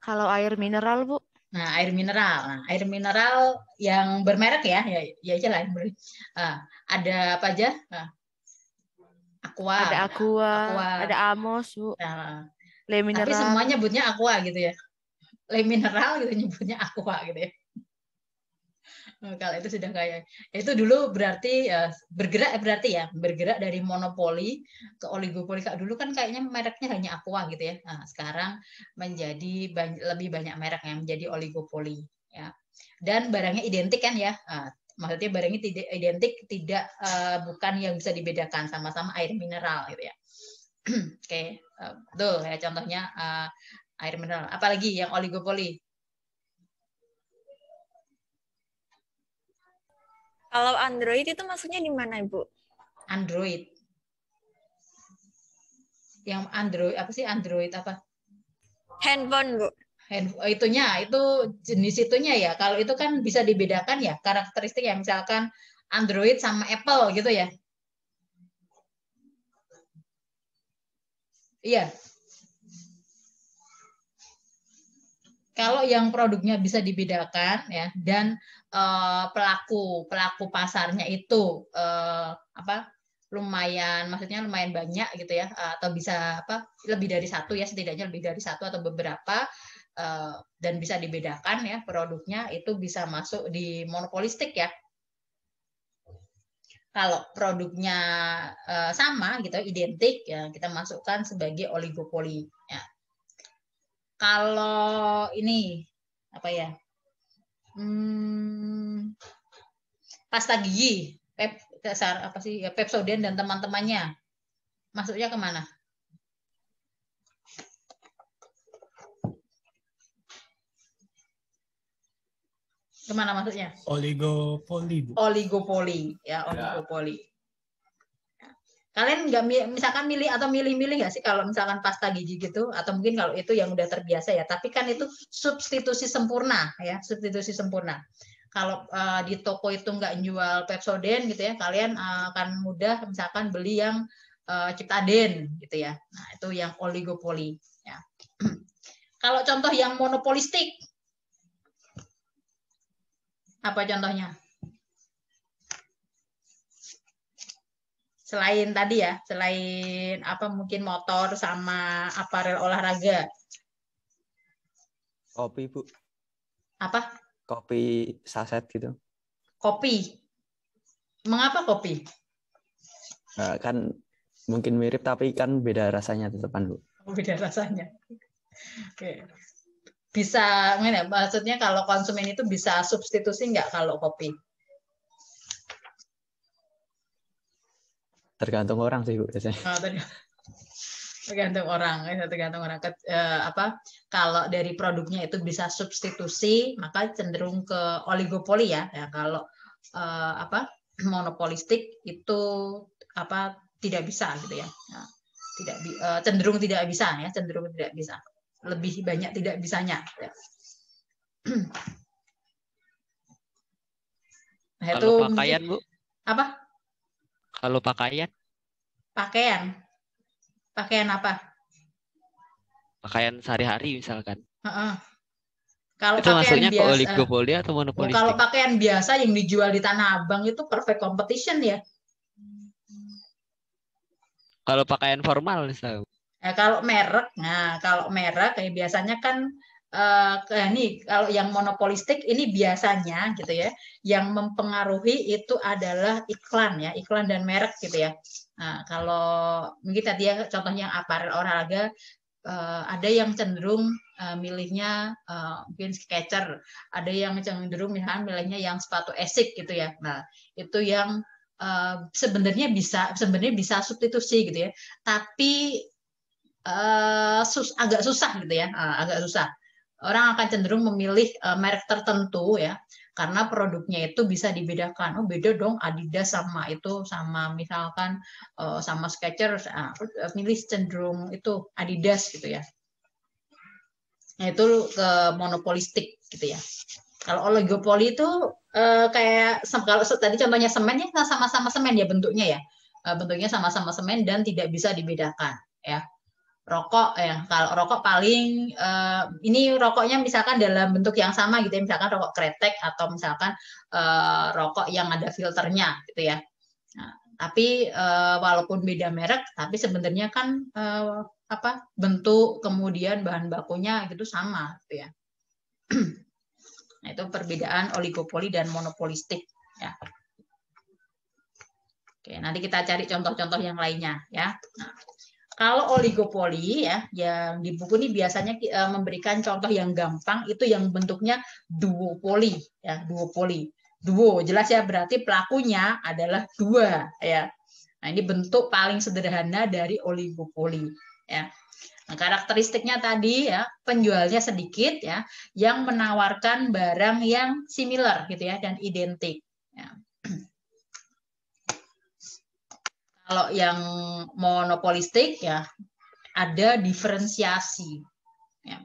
Kalau air mineral, Bu. Nah, air mineral. Nah, air mineral yang bermerek ya, ya, ya aja lah. Uh, ada apa aja? Uh, aqua. Ada aqua, aqua. ada amos, Bu. Nah, eh, Le mineral. Tapi semuanya nyebutnya aqua gitu ya. Le mineral gitu nyebutnya aqua gitu ya. Oh, kalau itu sudah kaya itu dulu berarti ya, bergerak berarti ya bergerak dari monopoli ke oligopoli kak dulu kan kayaknya mereknya hanya Aqua gitu ya nah, sekarang menjadi banyak, lebih banyak merek yang menjadi oligopoli ya dan barangnya identik kan ya nah, maksudnya barangnya tidak identik tidak uh, bukan yang bisa dibedakan sama-sama air mineral gitu ya oke okay. uh, eh, tuh ya contohnya uh, air mineral apalagi yang oligopoli Kalau Android itu maksudnya di mana, Bu? Android. Yang Android apa sih Android apa? Handphone, Bu. Hand, oh, itunya itu jenis itunya ya. Kalau itu kan bisa dibedakan ya karakteristik ya misalkan Android sama Apple gitu ya. Iya, kalau yang produknya bisa dibedakan ya dan uh, pelaku pelaku pasarnya itu uh, apa lumayan maksudnya lumayan banyak gitu ya atau bisa apa lebih dari satu ya setidaknya lebih dari satu atau beberapa uh, dan bisa dibedakan ya produknya itu bisa masuk di monopolistik ya kalau produknya uh, sama gitu identik ya kita masukkan sebagai oligopoli ya kalau ini apa ya? Hmm, pasta gigi, pep, dasar apa sih? Ya, Pepsodent dan teman-temannya. Masuknya kemana? Kemana maksudnya? Oligopoli. Bu. Oligopoli, ya, ya. oligopoli. Ya Kalian nggak misalkan milih atau milih-milih nggak sih kalau misalkan pasta gigi gitu atau mungkin kalau itu yang udah terbiasa ya. Tapi kan itu substitusi sempurna ya, substitusi sempurna. Kalau uh, di toko itu nggak jual Pepsodent gitu ya, kalian uh, akan mudah misalkan beli yang uh, Ciptaden gitu ya. Nah, itu yang oligopoli ya. Kalau contoh yang monopolistik apa contohnya? selain tadi ya, selain apa mungkin motor sama aparel olahraga.
Kopi, Bu. Apa? Kopi saset gitu.
Kopi. Mengapa kopi?
Nah, kan mungkin mirip tapi kan beda rasanya tetepan Bu.
Oh, beda rasanya. Oke. Bisa, maksudnya kalau konsumen itu bisa substitusi nggak kalau kopi?
tergantung orang sih bu biasanya oh,
tergantung orang ya, tergantung orang ke, eh, apa kalau dari produknya itu bisa substitusi maka cenderung ke oligopoli ya, ya kalau eh, apa monopolistik itu apa tidak bisa gitu ya, ya tidak eh, cenderung tidak bisa ya cenderung tidak bisa lebih banyak tidak bisanya ya. nah, kalau itu pakaian bu apa kalau pakaian? Pakaian. Pakaian apa? Pakaian sehari-hari misalkan. Uh-uh. Kalau itu pakaian maksudnya biasa, oligopoli atau monopoli? Kalau pakaian biasa yang dijual di Tanah Abang itu perfect competition ya. Kalau pakaian formal misalnya. Eh, kalau merek, nah kalau merek kayak eh, biasanya kan eh, uh, nih kalau yang monopolistik ini biasanya gitu ya yang mempengaruhi itu adalah iklan ya iklan dan merek gitu ya nah, kalau mungkin tadi ya contohnya yang aparel olahraga uh, ada yang cenderung miliknya uh, eh, milihnya uh, mungkin sketcher ada yang cenderung misalnya milihnya yang sepatu esik gitu ya nah itu yang Uh, sebenarnya bisa sebenarnya bisa substitusi gitu ya tapi uh, sus, agak susah gitu ya uh, agak susah orang akan cenderung memilih eh, merek tertentu ya karena produknya itu bisa dibedakan oh beda dong Adidas sama itu sama misalkan eh, sama Skechers uh, milih cenderung itu Adidas gitu ya nah, itu ke monopolistik gitu ya kalau oligopoli itu uh, kayak kalau tadi contohnya semen ya sama-sama semen ya bentuknya ya bentuknya sama-sama semen dan tidak bisa dibedakan ya rokok ya kalau rokok paling eh, ini rokoknya misalkan dalam bentuk yang sama gitu ya misalkan rokok kretek atau misalkan eh, rokok yang ada filternya gitu ya nah, tapi eh, walaupun beda merek tapi sebenarnya kan eh, apa bentuk kemudian bahan bakunya gitu sama gitu ya nah, itu perbedaan oligopoli dan monopolistik ya oke nanti kita cari contoh-contoh yang lainnya ya nah kalau oligopoli ya yang di buku ini biasanya eh, memberikan contoh yang gampang itu yang bentuknya duopoli ya duopoli duo jelas ya berarti pelakunya adalah dua ya nah ini bentuk paling sederhana dari oligopoli ya nah, karakteristiknya tadi ya penjualnya sedikit ya yang menawarkan barang yang similar gitu ya dan identik kalau yang monopolistik ya ada diferensiasi. Ya.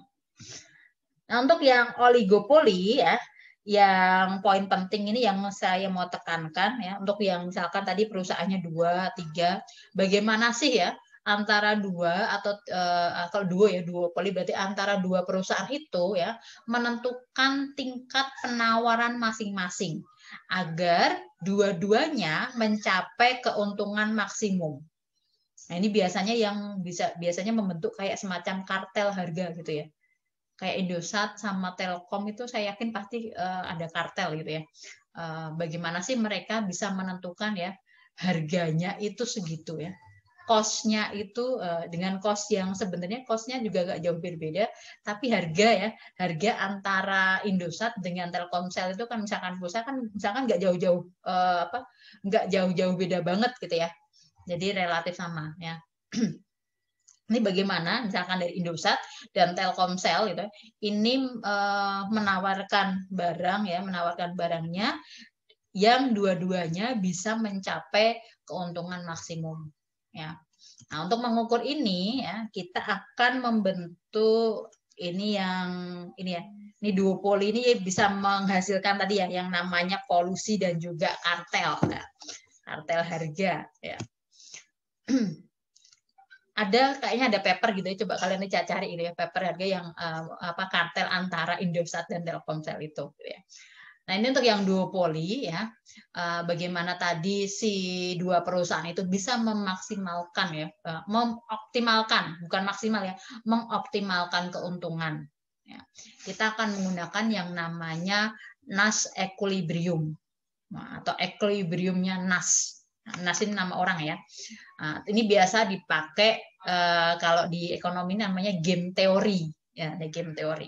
Nah, untuk yang oligopoli ya, yang poin penting ini yang saya mau tekankan ya, untuk yang misalkan tadi perusahaannya dua, tiga, bagaimana sih ya antara dua atau uh, eh, atau dua ya duopoli berarti antara dua perusahaan itu ya menentukan tingkat penawaran masing-masing agar dua-duanya mencapai keuntungan maksimum. Nah, ini biasanya yang bisa biasanya membentuk kayak semacam kartel harga gitu ya. Kayak Indosat sama Telkom itu saya yakin pasti uh, ada kartel gitu ya. Uh, bagaimana sih mereka bisa menentukan ya harganya itu segitu ya kosnya itu eh, dengan kos yang sebenarnya kosnya juga gak jauh berbeda, tapi harga ya, harga antara Indosat dengan Telkomsel itu kan misalkan pulsa kan misalkan nggak jauh-jauh uh, apa nggak jauh-jauh beda banget gitu ya. Jadi relatif sama ya. ini bagaimana misalkan dari Indosat dan Telkomsel gitu ini eh, menawarkan barang ya menawarkan barangnya yang dua-duanya bisa mencapai keuntungan maksimum ya. Nah, untuk mengukur ini ya, kita akan membentuk ini yang ini ya. Ini duopoli ini bisa menghasilkan tadi ya yang namanya kolusi dan juga kartel. Ya. Kartel harga ya. ada kayaknya ada paper gitu ya coba kalian cari cari ini ya paper harga yang eh, apa kartel antara Indosat dan Telkomsel itu gitu ya. Nah, ini untuk yang duopoli ya. Eh, bagaimana tadi si dua perusahaan itu bisa memaksimalkan ya, eh, mengoptimalkan, bukan maksimal ya, mengoptimalkan keuntungan. Ya, kita akan menggunakan yang namanya NAS equilibrium nah, atau equilibriumnya NAS. Nah, NAS ini nama orang ya. Nah, ini biasa dipakai eh, kalau di ekonomi namanya game teori ya, game teori.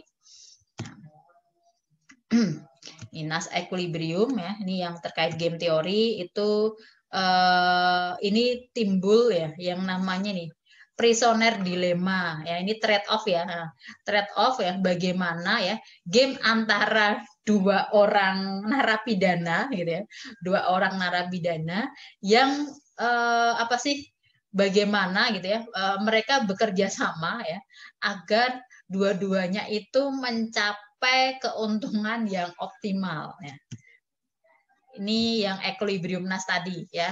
Inas Equilibrium ya. Ini yang terkait game teori itu eh, ini timbul ya yang namanya nih prisoner dilema ya ini trade off ya nah, trade off ya bagaimana ya game antara dua orang narapidana gitu ya dua orang narapidana yang eh, apa sih bagaimana gitu ya eh, mereka bekerja sama ya agar dua-duanya itu mencapai mencapai keuntungan yang optimal. Ya. Ini yang equilibrium nas tadi ya.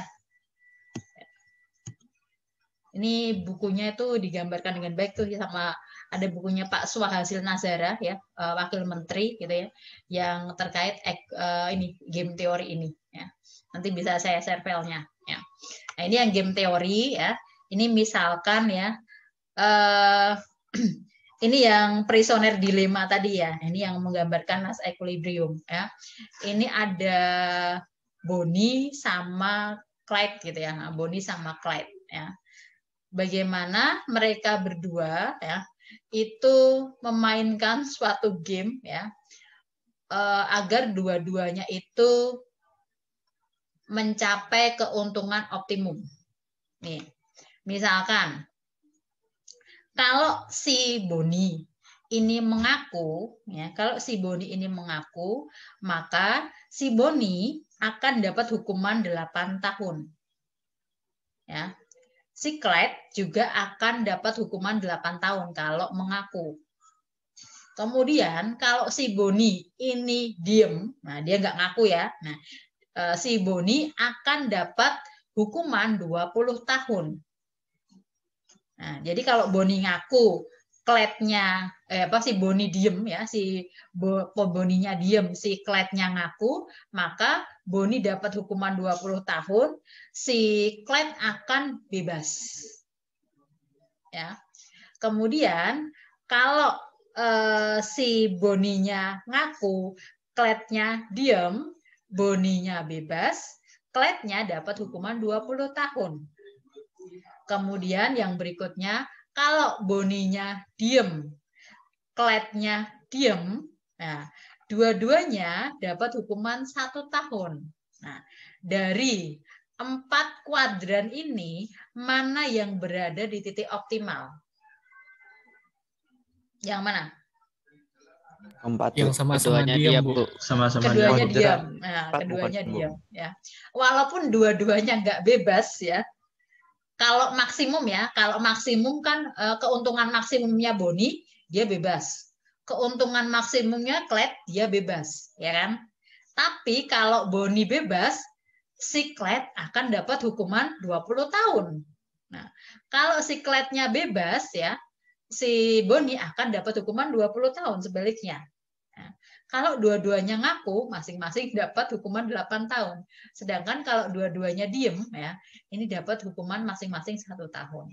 Ini bukunya itu digambarkan dengan baik tuh sama ada bukunya Pak Suhasil Nazara ya, eh, wakil menteri gitu ya, yang terkait uh, ini game teori ini ya. Nanti bisa saya share filenya ya. Nah, ini yang game teori ya. Ini misalkan ya uh, ini yang prisoner dilema tadi ya. Ini yang menggambarkan nas equilibrium ya. Ini ada Boni sama Clyde gitu ya. Nah, Boni sama Clyde ya. Bagaimana mereka berdua ya itu memainkan suatu game ya eh, agar dua-duanya itu mencapai keuntungan optimum. Nih, misalkan kalau si Boni ini mengaku, ya, kalau si Boni ini mengaku, maka si Boni akan dapat hukuman 8 tahun. Ya. Si Clyde juga akan dapat hukuman 8 tahun kalau mengaku. Kemudian kalau si Boni ini diem, nah dia nggak ngaku ya. Nah, eh, si Boni akan dapat hukuman 20 tahun. Nah, jadi kalau Boni ngaku kletnya eh, apa sih Boni diem ya si Bo, Boninya diem si kletnya ngaku maka Boni dapat hukuman 20 tahun si klet akan bebas ya kemudian kalau eh, si Boninya ngaku kletnya diem Boninya bebas kletnya dapat hukuman 20 tahun Kemudian yang berikutnya, kalau boninya diem, kletnya diem, nah, dua-duanya dapat hukuman satu tahun. Nah, dari empat kuadran ini, mana yang berada di titik optimal? Yang mana?
Empat. Yang sama-sama diam, diam, Bu. Sama-sama keduanya diam. diam. Nah, keduanya diam.
Ya. Walaupun dua-duanya nggak bebas ya, kalau maksimum ya, kalau maksimum kan eh, keuntungan maksimumnya Boni dia bebas. Keuntungan maksimumnya Klet dia bebas, ya kan? Tapi kalau Boni bebas, si Klet akan dapat hukuman 20 tahun. Nah, kalau si Kletnya bebas ya, si Boni akan dapat hukuman 20 tahun sebaliknya. Kalau dua-duanya ngaku, masing-masing dapat hukuman 8 tahun. Sedangkan kalau dua-duanya diem, ya, ini dapat hukuman masing-masing satu tahun.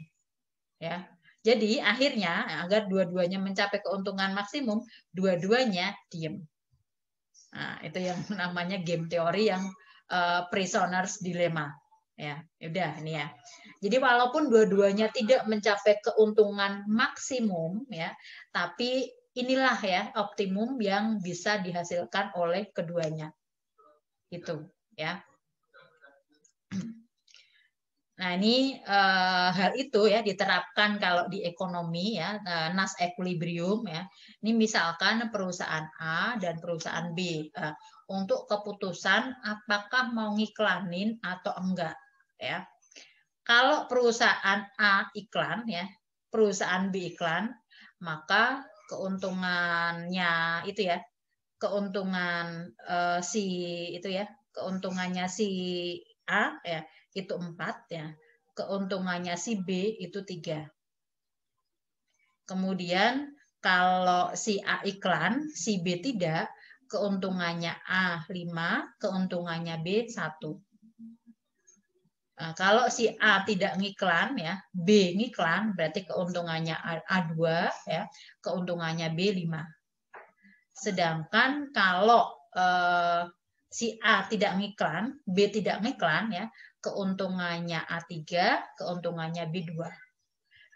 Ya, jadi akhirnya agar dua-duanya mencapai keuntungan maksimum, dua-duanya diem. Nah, itu yang namanya game teori yang uh, prisoner's dilema. Ya, udah ini ya. Jadi walaupun dua-duanya tidak mencapai keuntungan maksimum ya, tapi inilah ya optimum yang bisa dihasilkan oleh keduanya. Itu ya. Nah, ini eh, hal itu ya diterapkan kalau di ekonomi ya, eh, nas equilibrium ya. Ini misalkan perusahaan A dan perusahaan B eh, untuk keputusan apakah mau ngiklanin atau enggak ya. Kalau perusahaan A iklan ya, perusahaan B iklan, maka keuntungannya itu ya keuntungan uh, si itu ya keuntungannya si A ya itu empat ya keuntungannya si B itu tiga kemudian kalau si A iklan si B tidak keuntungannya A 5 keuntungannya B 1 Nah, kalau si A tidak ngiklan ya, B ngiklan berarti keuntungannya A2 ya, keuntungannya B5. Sedangkan kalau eh, si A tidak ngiklan, B tidak ngiklan ya, keuntungannya A3, keuntungannya B2.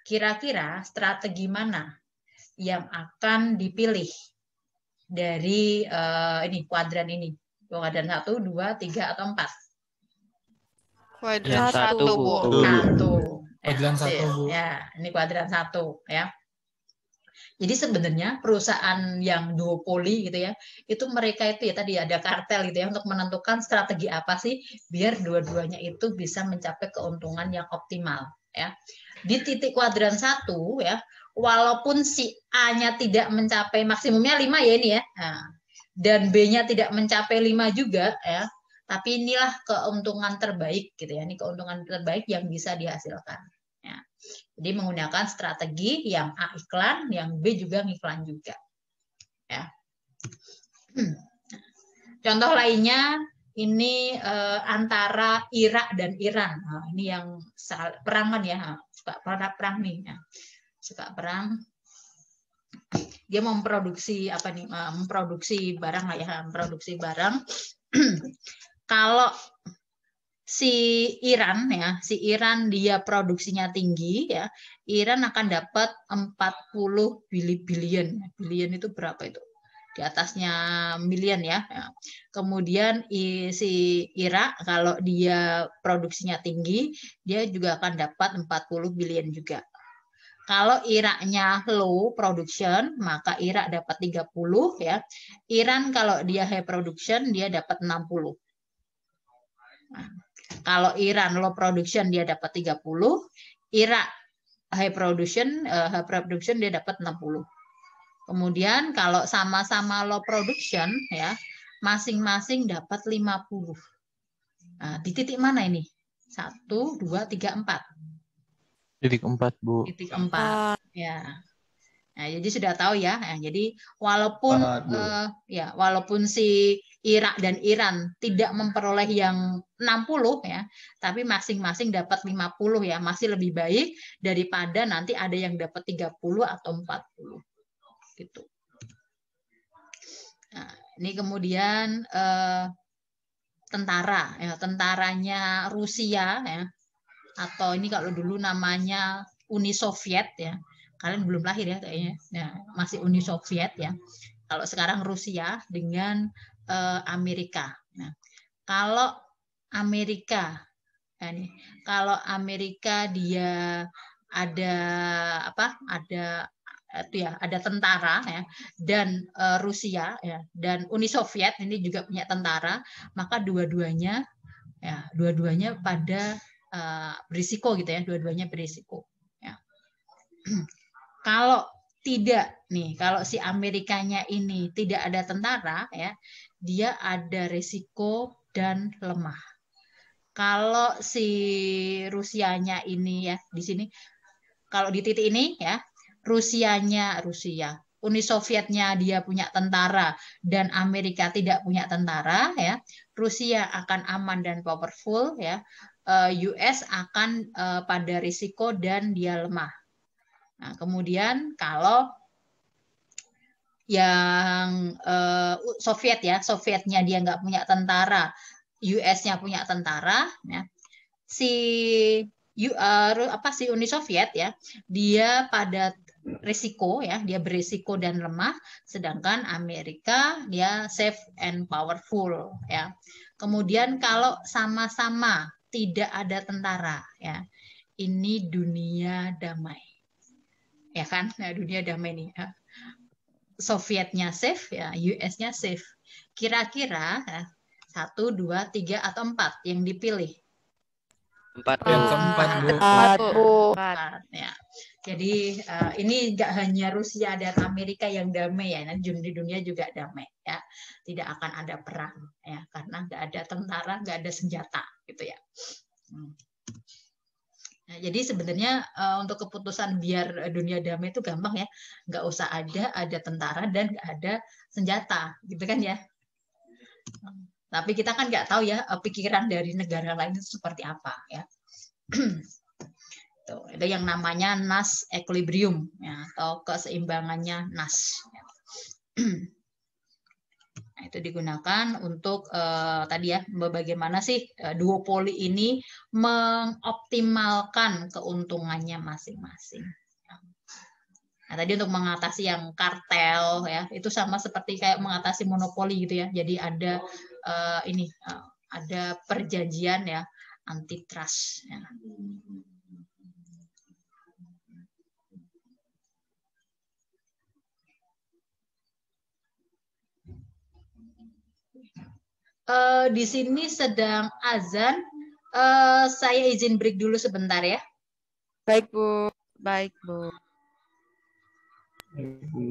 Kira-kira strategi mana yang akan dipilih dari eh, ini kuadran ini? Kuadran 1, 2, 3 atau 4? Kuadran satu, satu bu.
Kuadran satu iya. bu. Ya
ini kuadran satu ya. Jadi sebenarnya perusahaan yang duopoli gitu ya, itu mereka itu ya tadi ada kartel gitu ya untuk menentukan strategi apa sih biar dua-duanya itu bisa mencapai keuntungan yang optimal ya. Di titik kuadran satu ya, walaupun si A-nya tidak mencapai maksimumnya 5 ya ini ya. Nah, dan B-nya tidak mencapai 5 juga ya. Tapi inilah keuntungan terbaik gitu ya. Ini keuntungan terbaik yang bisa dihasilkan. Ya. Jadi menggunakan strategi yang A iklan, yang B juga iklan juga. Ya. Hmm. Contoh lainnya ini eh, antara Irak dan Iran. Nah, ini yang perang kan ya, suka perang, perang nih. Ya. Suka perang dia memproduksi apa nih eh, memproduksi barang lah ya memproduksi barang kalau si Iran ya, si Iran dia produksinya tinggi ya, Iran akan dapat 40 billion. Billion itu berapa itu? Di atasnya million ya. ya. Kemudian si Irak kalau dia produksinya tinggi, dia juga akan dapat 40 billion juga. Kalau Iraknya low production, maka Irak dapat 30 ya. Iran kalau dia high production, dia dapat 60 kalau Iran low production dia dapat 30, Irak high production uh, high production dia dapat 60. Kemudian kalau sama-sama low production ya, masing-masing dapat 50. Nah, di titik mana ini? 1 2 3 4.
Titik 4, Bu. Titik 4. Ah.
Ya. Nah, jadi sudah tahu ya. Nah, jadi walaupun uh, ya walaupun si Irak dan Iran tidak hmm. memperoleh yang 60 ya, tapi masing-masing dapat 50 ya, masih lebih baik daripada nanti ada yang dapat 30 atau 40. Gitu. Nah, ini kemudian eh, tentara ya, tentaranya Rusia ya atau ini kalau dulu namanya Uni Soviet ya. Kalian belum lahir ya kayaknya. Nah, masih Uni Soviet ya. Kalau sekarang Rusia dengan Eh, Amerika. Nah, kalau Amerika ini ya kalau Amerika dia ada apa? Ada itu ya ada tentara ya dan uh, Rusia ya dan Uni Soviet ini juga punya tentara maka dua-duanya ya dua-duanya pada uh, berisiko gitu ya dua-duanya berisiko ya kalau tidak nih kalau si Amerikanya ini tidak ada tentara ya dia ada resiko dan lemah. Kalau si Rusianya ini ya di sini kalau di titik ini ya Rusianya Rusia, Uni Sovietnya dia punya tentara dan Amerika tidak punya tentara ya. Rusia akan aman dan powerful ya. Eh, US akan eh, pada risiko dan dia lemah. Nah, kemudian kalau yang uh, Soviet ya, Sovietnya dia nggak punya tentara, US-nya punya tentara, ya. si UR, eh, apa si Uni Soviet ya, dia pada risiko ya, dia berisiko dan lemah, sedangkan Amerika dia safe and powerful ya. Kemudian kalau sama-sama tidak ada tentara ya, ini dunia damai, ya kan? Nah dunia damai nih. Ya Sovietnya safe, ya US-nya safe. Kira-kira ya, satu, dua, tiga atau empat yang dipilih?
Empat. Yang keempat, Bu. Empat, Bu.
Empat, ya. Jadi uh, ini nggak hanya Rusia dan Amerika yang damai ya, nanti di dunia juga damai ya. Tidak akan ada perang ya, karena nggak ada tentara, nggak ada senjata gitu ya. Hmm. Nah, jadi sebenarnya uh, untuk keputusan biar dunia damai itu gampang ya, nggak usah ada ada tentara dan nggak ada senjata, gitu kan ya. Tapi kita kan nggak tahu ya eh, pikiran dari negara lain itu seperti apa ya. Tuh, itu yang namanya nas equilibrium ya, atau keseimbangannya nas. Ya. Nah, itu digunakan untuk uh, tadi ya bagaimana sih uh, duopoli ini mengoptimalkan keuntungannya masing-masing. Nah, tadi untuk mengatasi yang kartel ya, itu sama seperti kayak mengatasi monopoli gitu ya. Jadi ada uh, ini ada perjanjian ya antitrust ya. uh, di sini sedang azan. Uh, saya izin break dulu sebentar ya. Baik, Bu. Baik, Bu. Baik, Bu.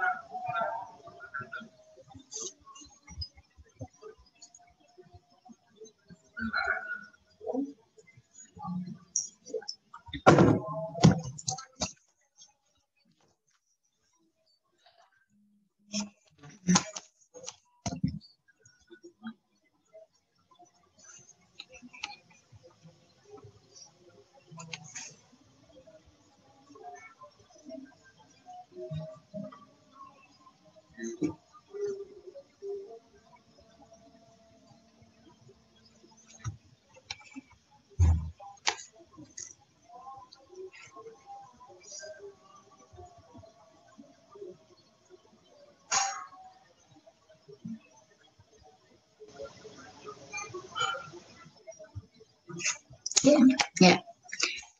Ya, ya.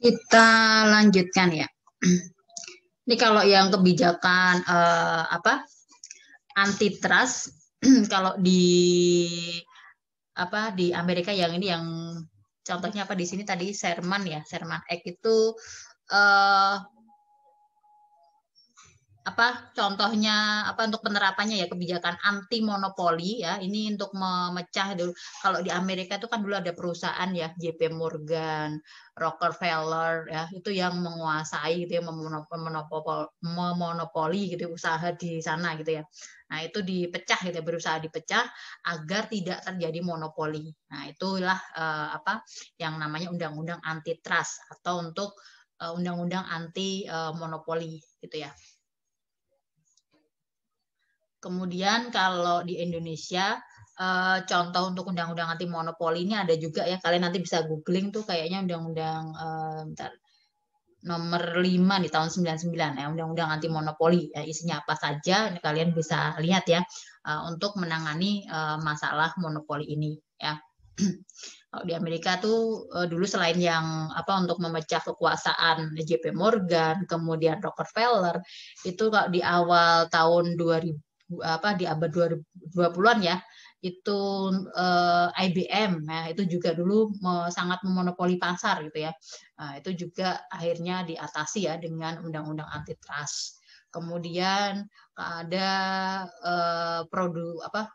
Kita lanjutkan ya. Ini kalau yang kebijakan eh, apa antitrust kalau di apa di Amerika yang ini yang contohnya apa di sini tadi Sherman ya Sherman Act itu eh, apa contohnya apa untuk penerapannya ya kebijakan anti monopoli ya ini untuk memecah dulu kalau di Amerika itu kan dulu ada perusahaan ya JP Morgan, Rockefeller ya itu yang menguasai gitu ya memonopoli, gitu usaha di sana gitu ya. Nah, itu dipecah gitu ya, berusaha dipecah agar tidak terjadi monopoli. Nah, itulah eh, apa yang namanya undang-undang antitrust atau untuk eh, undang-undang anti eh, monopoli gitu ya. Kemudian kalau di Indonesia eh, contoh untuk undang-undang anti monopoli ini ada juga ya. Kalian nanti bisa googling tuh kayaknya undang-undang eh, nomor 5 di tahun 99 ya, eh, undang-undang anti monopoli ya, isinya apa saja kalian bisa lihat ya untuk menangani masalah monopoli ini ya. Kalau di Amerika tuh dulu selain yang apa untuk memecah kekuasaan JP Morgan, kemudian Rockefeller, itu kalau di awal tahun 2000 apa di abad 20-an ya itu eh, IBM ya nah, itu juga dulu me, sangat memonopoli pasar gitu ya nah, itu juga akhirnya diatasi ya dengan undang-undang antitrust kemudian ada eh, produ apa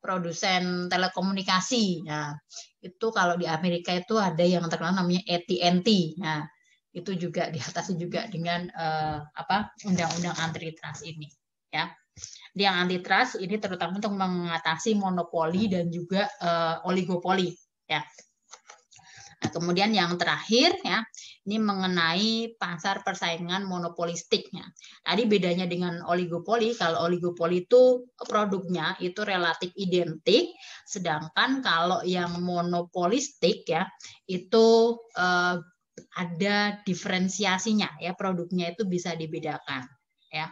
produsen telekomunikasi nah itu kalau di Amerika itu ada yang terkenal namanya AT&T nah itu juga diatasi juga dengan eh, apa undang-undang antitrust ini ya yang antitrust ini terutama untuk mengatasi monopoli dan juga uh, oligopoli ya. Nah, kemudian yang terakhir ya, ini mengenai pasar persaingan monopolistiknya. Tadi bedanya dengan oligopoli, kalau oligopoli itu produknya itu relatif identik, sedangkan kalau yang monopolistik ya itu eh, ada diferensiasinya ya, produknya itu bisa dibedakan ya.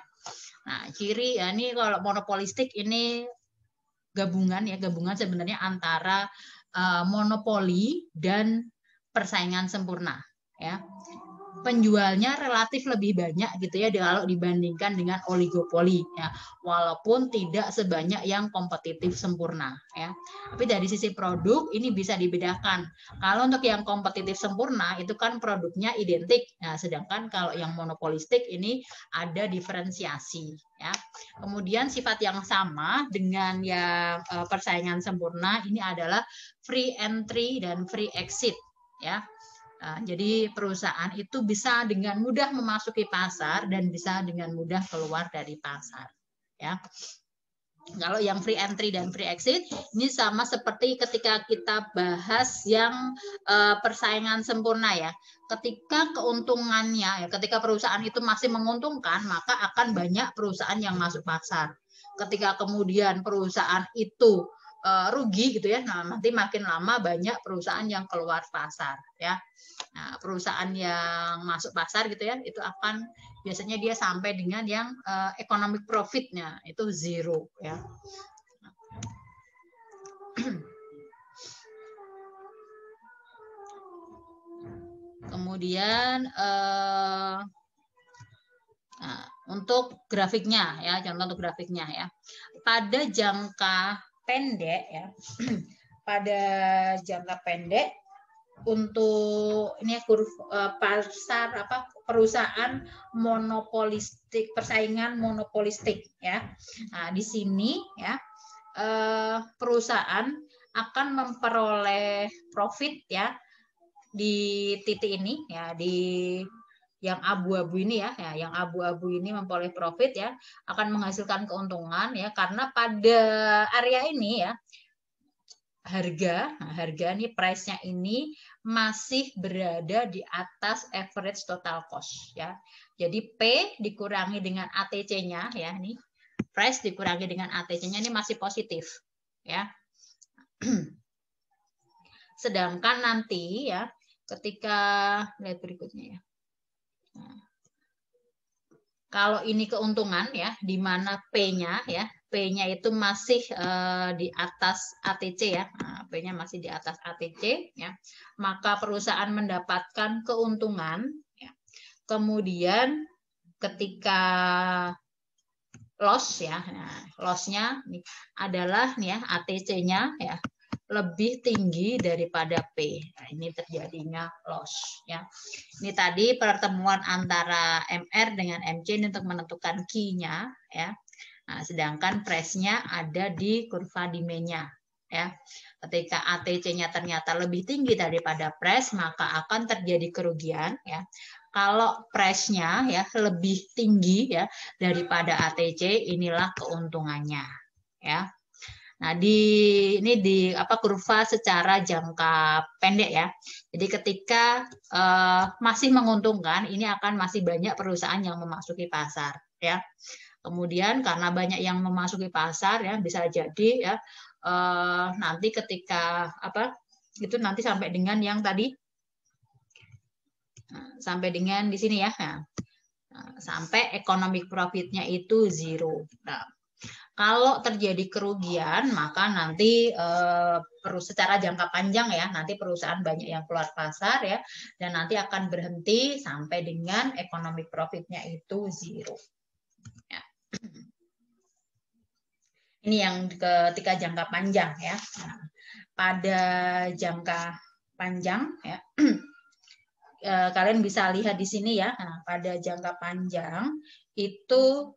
Nah, ciri ya ini kalau monopolistik ini gabungan ya gabungan sebenarnya antara uh, monopoli dan persaingan sempurna ya penjualnya relatif lebih banyak gitu ya kalau dibandingkan dengan oligopoli ya walaupun tidak sebanyak yang kompetitif sempurna ya tapi dari sisi produk ini bisa dibedakan kalau untuk yang kompetitif sempurna itu kan produknya identik nah sedangkan kalau yang monopolistik ini ada diferensiasi ya kemudian sifat yang sama dengan yang eh, persaingan sempurna ini adalah free entry dan free exit ya Nah, jadi perusahaan itu bisa dengan mudah memasuki pasar dan bisa dengan mudah keluar dari pasar. Ya. Kalau yang free entry dan free exit ini sama seperti ketika kita bahas yang eh, persaingan sempurna ya. Ketika keuntungannya ya, ketika perusahaan itu masih menguntungkan, maka akan banyak perusahaan yang masuk pasar. Ketika kemudian perusahaan itu uh, rugi gitu ya. Nah, nanti makin lama banyak perusahaan yang keluar pasar ya. Nah, perusahaan yang masuk pasar gitu ya, itu akan biasanya dia sampai dengan yang uh, economic profitnya itu zero ya. Kemudian uh, nah, untuk grafiknya ya, contoh untuk grafiknya ya. Pada jangka pendek ya pada jangka pendek untuk ini ya, kurv e, pasar apa perusahaan monopolistik persaingan monopolistik ya nah, di sini ya e, perusahaan akan memperoleh profit ya di titik ini ya di yang abu-abu ini ya, ya yang abu-abu ini memperoleh profit ya akan menghasilkan keuntungan ya karena pada area ini ya harga nah, harga ini price-nya ini masih berada di atas average total cost ya. Jadi P dikurangi dengan ATC-nya ya nih price dikurangi dengan ATC-nya ini masih positif ya. Sedangkan nanti ya ketika lihat berikutnya ya. Kalau ini keuntungan ya, di mana P-nya ya, P-nya itu masih uh, di atas ATC ya, nah, P-nya masih di atas ATC ya, maka perusahaan mendapatkan keuntungan. Ya. Kemudian ketika loss ya, nah, lossnya adalah nih ya ATC-nya ya lebih tinggi daripada P. Nah, ini terjadinya loss. Ya. Ini tadi pertemuan antara MR dengan MC ini untuk menentukan Q-nya. Ya. Nah, sedangkan pressnya nya ada di kurva demand-nya. Ya. Ketika ATC-nya ternyata lebih tinggi daripada press maka akan terjadi kerugian. Ya. Kalau pressnya nya ya lebih tinggi ya daripada ATC, inilah keuntungannya. Ya. Nah, di ini di apa kurva secara jangka pendek ya. Jadi ketika uh, masih menguntungkan, ini akan masih banyak perusahaan yang memasuki pasar ya. Kemudian karena banyak yang memasuki pasar ya bisa jadi ya uh, nanti ketika apa itu nanti sampai dengan yang tadi nah, sampai dengan di sini ya. Nah, sampai economic profitnya itu zero. Nah, kalau terjadi kerugian, maka nanti eh, perlu secara jangka panjang ya, nanti perusahaan banyak yang keluar pasar ya, dan nanti akan berhenti sampai dengan ekonomi profitnya itu zero. Ya. Ini yang ketika jangka panjang ya. Nah, pada jangka panjang ya eh, kalian bisa lihat di sini ya. Nah, pada jangka panjang itu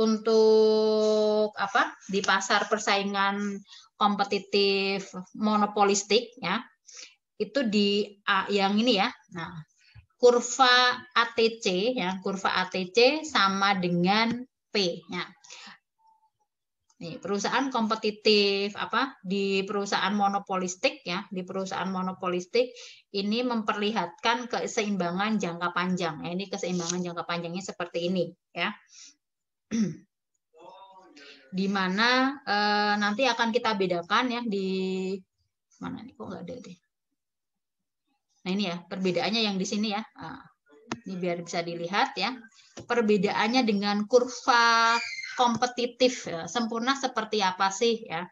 untuk apa di pasar persaingan kompetitif monopolistik ya itu di yang ini ya nah kurva ATC ya kurva ATC sama dengan P ya Nih, perusahaan kompetitif apa di perusahaan monopolistik ya di perusahaan monopolistik ini memperlihatkan keseimbangan jangka panjang ya, ini keseimbangan jangka panjangnya seperti ini ya di mana eh, nanti akan kita bedakan ya di mana nih kok nggak ada deh. Nah ini ya perbedaannya yang di sini ya. Nah, ini biar bisa dilihat ya. Perbedaannya dengan kurva kompetitif ya. sempurna seperti apa sih ya?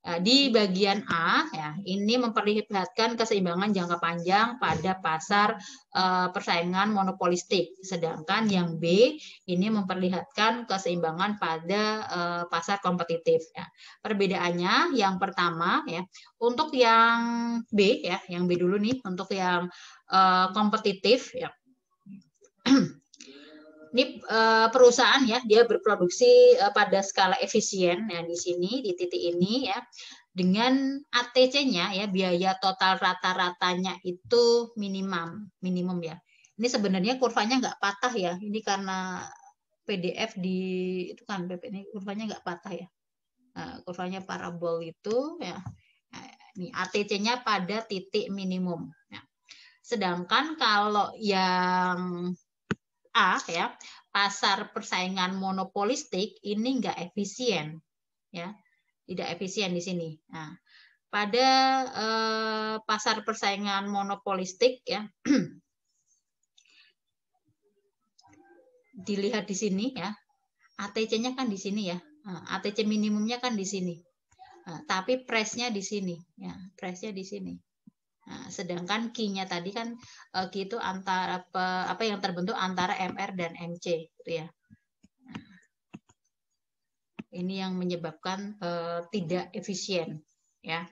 Nah, di bagian A ya ini memperlihatkan keseimbangan jangka panjang pada pasar uh, persaingan monopolistik sedangkan yang B ini memperlihatkan keseimbangan pada uh, pasar kompetitif ya. Perbedaannya yang pertama ya untuk yang B ya yang B dulu nih untuk yang uh, kompetitif ya ini eh, perusahaan ya dia berproduksi eh, pada skala efisien ya di sini di titik ini ya dengan ATC-nya ya biaya total rata-ratanya itu minimum minimum ya ini sebenarnya kurvanya nggak patah ya ini karena PDF di itu kan PP ini kurvanya nggak patah ya nah, kurvanya parabol itu ya nah, ini ATC-nya pada titik minimum ya. sedangkan kalau yang A ya pasar persaingan monopolistik ini nggak efisien ya tidak efisien di sini. Nah, pada eh, pasar persaingan monopolistik ya dilihat di sini ya ATC-nya kan di sini ya eh, ATC minimumnya kan di sini nah, tapi presnya di sini ya presnya di sini Nah, sedangkan Ki-nya tadi kan uh, eh, Ki itu antara apa, apa yang terbentuk antara MR dan MC gitu ya. Nah, ini yang menyebabkan uh, tidak efisien
ya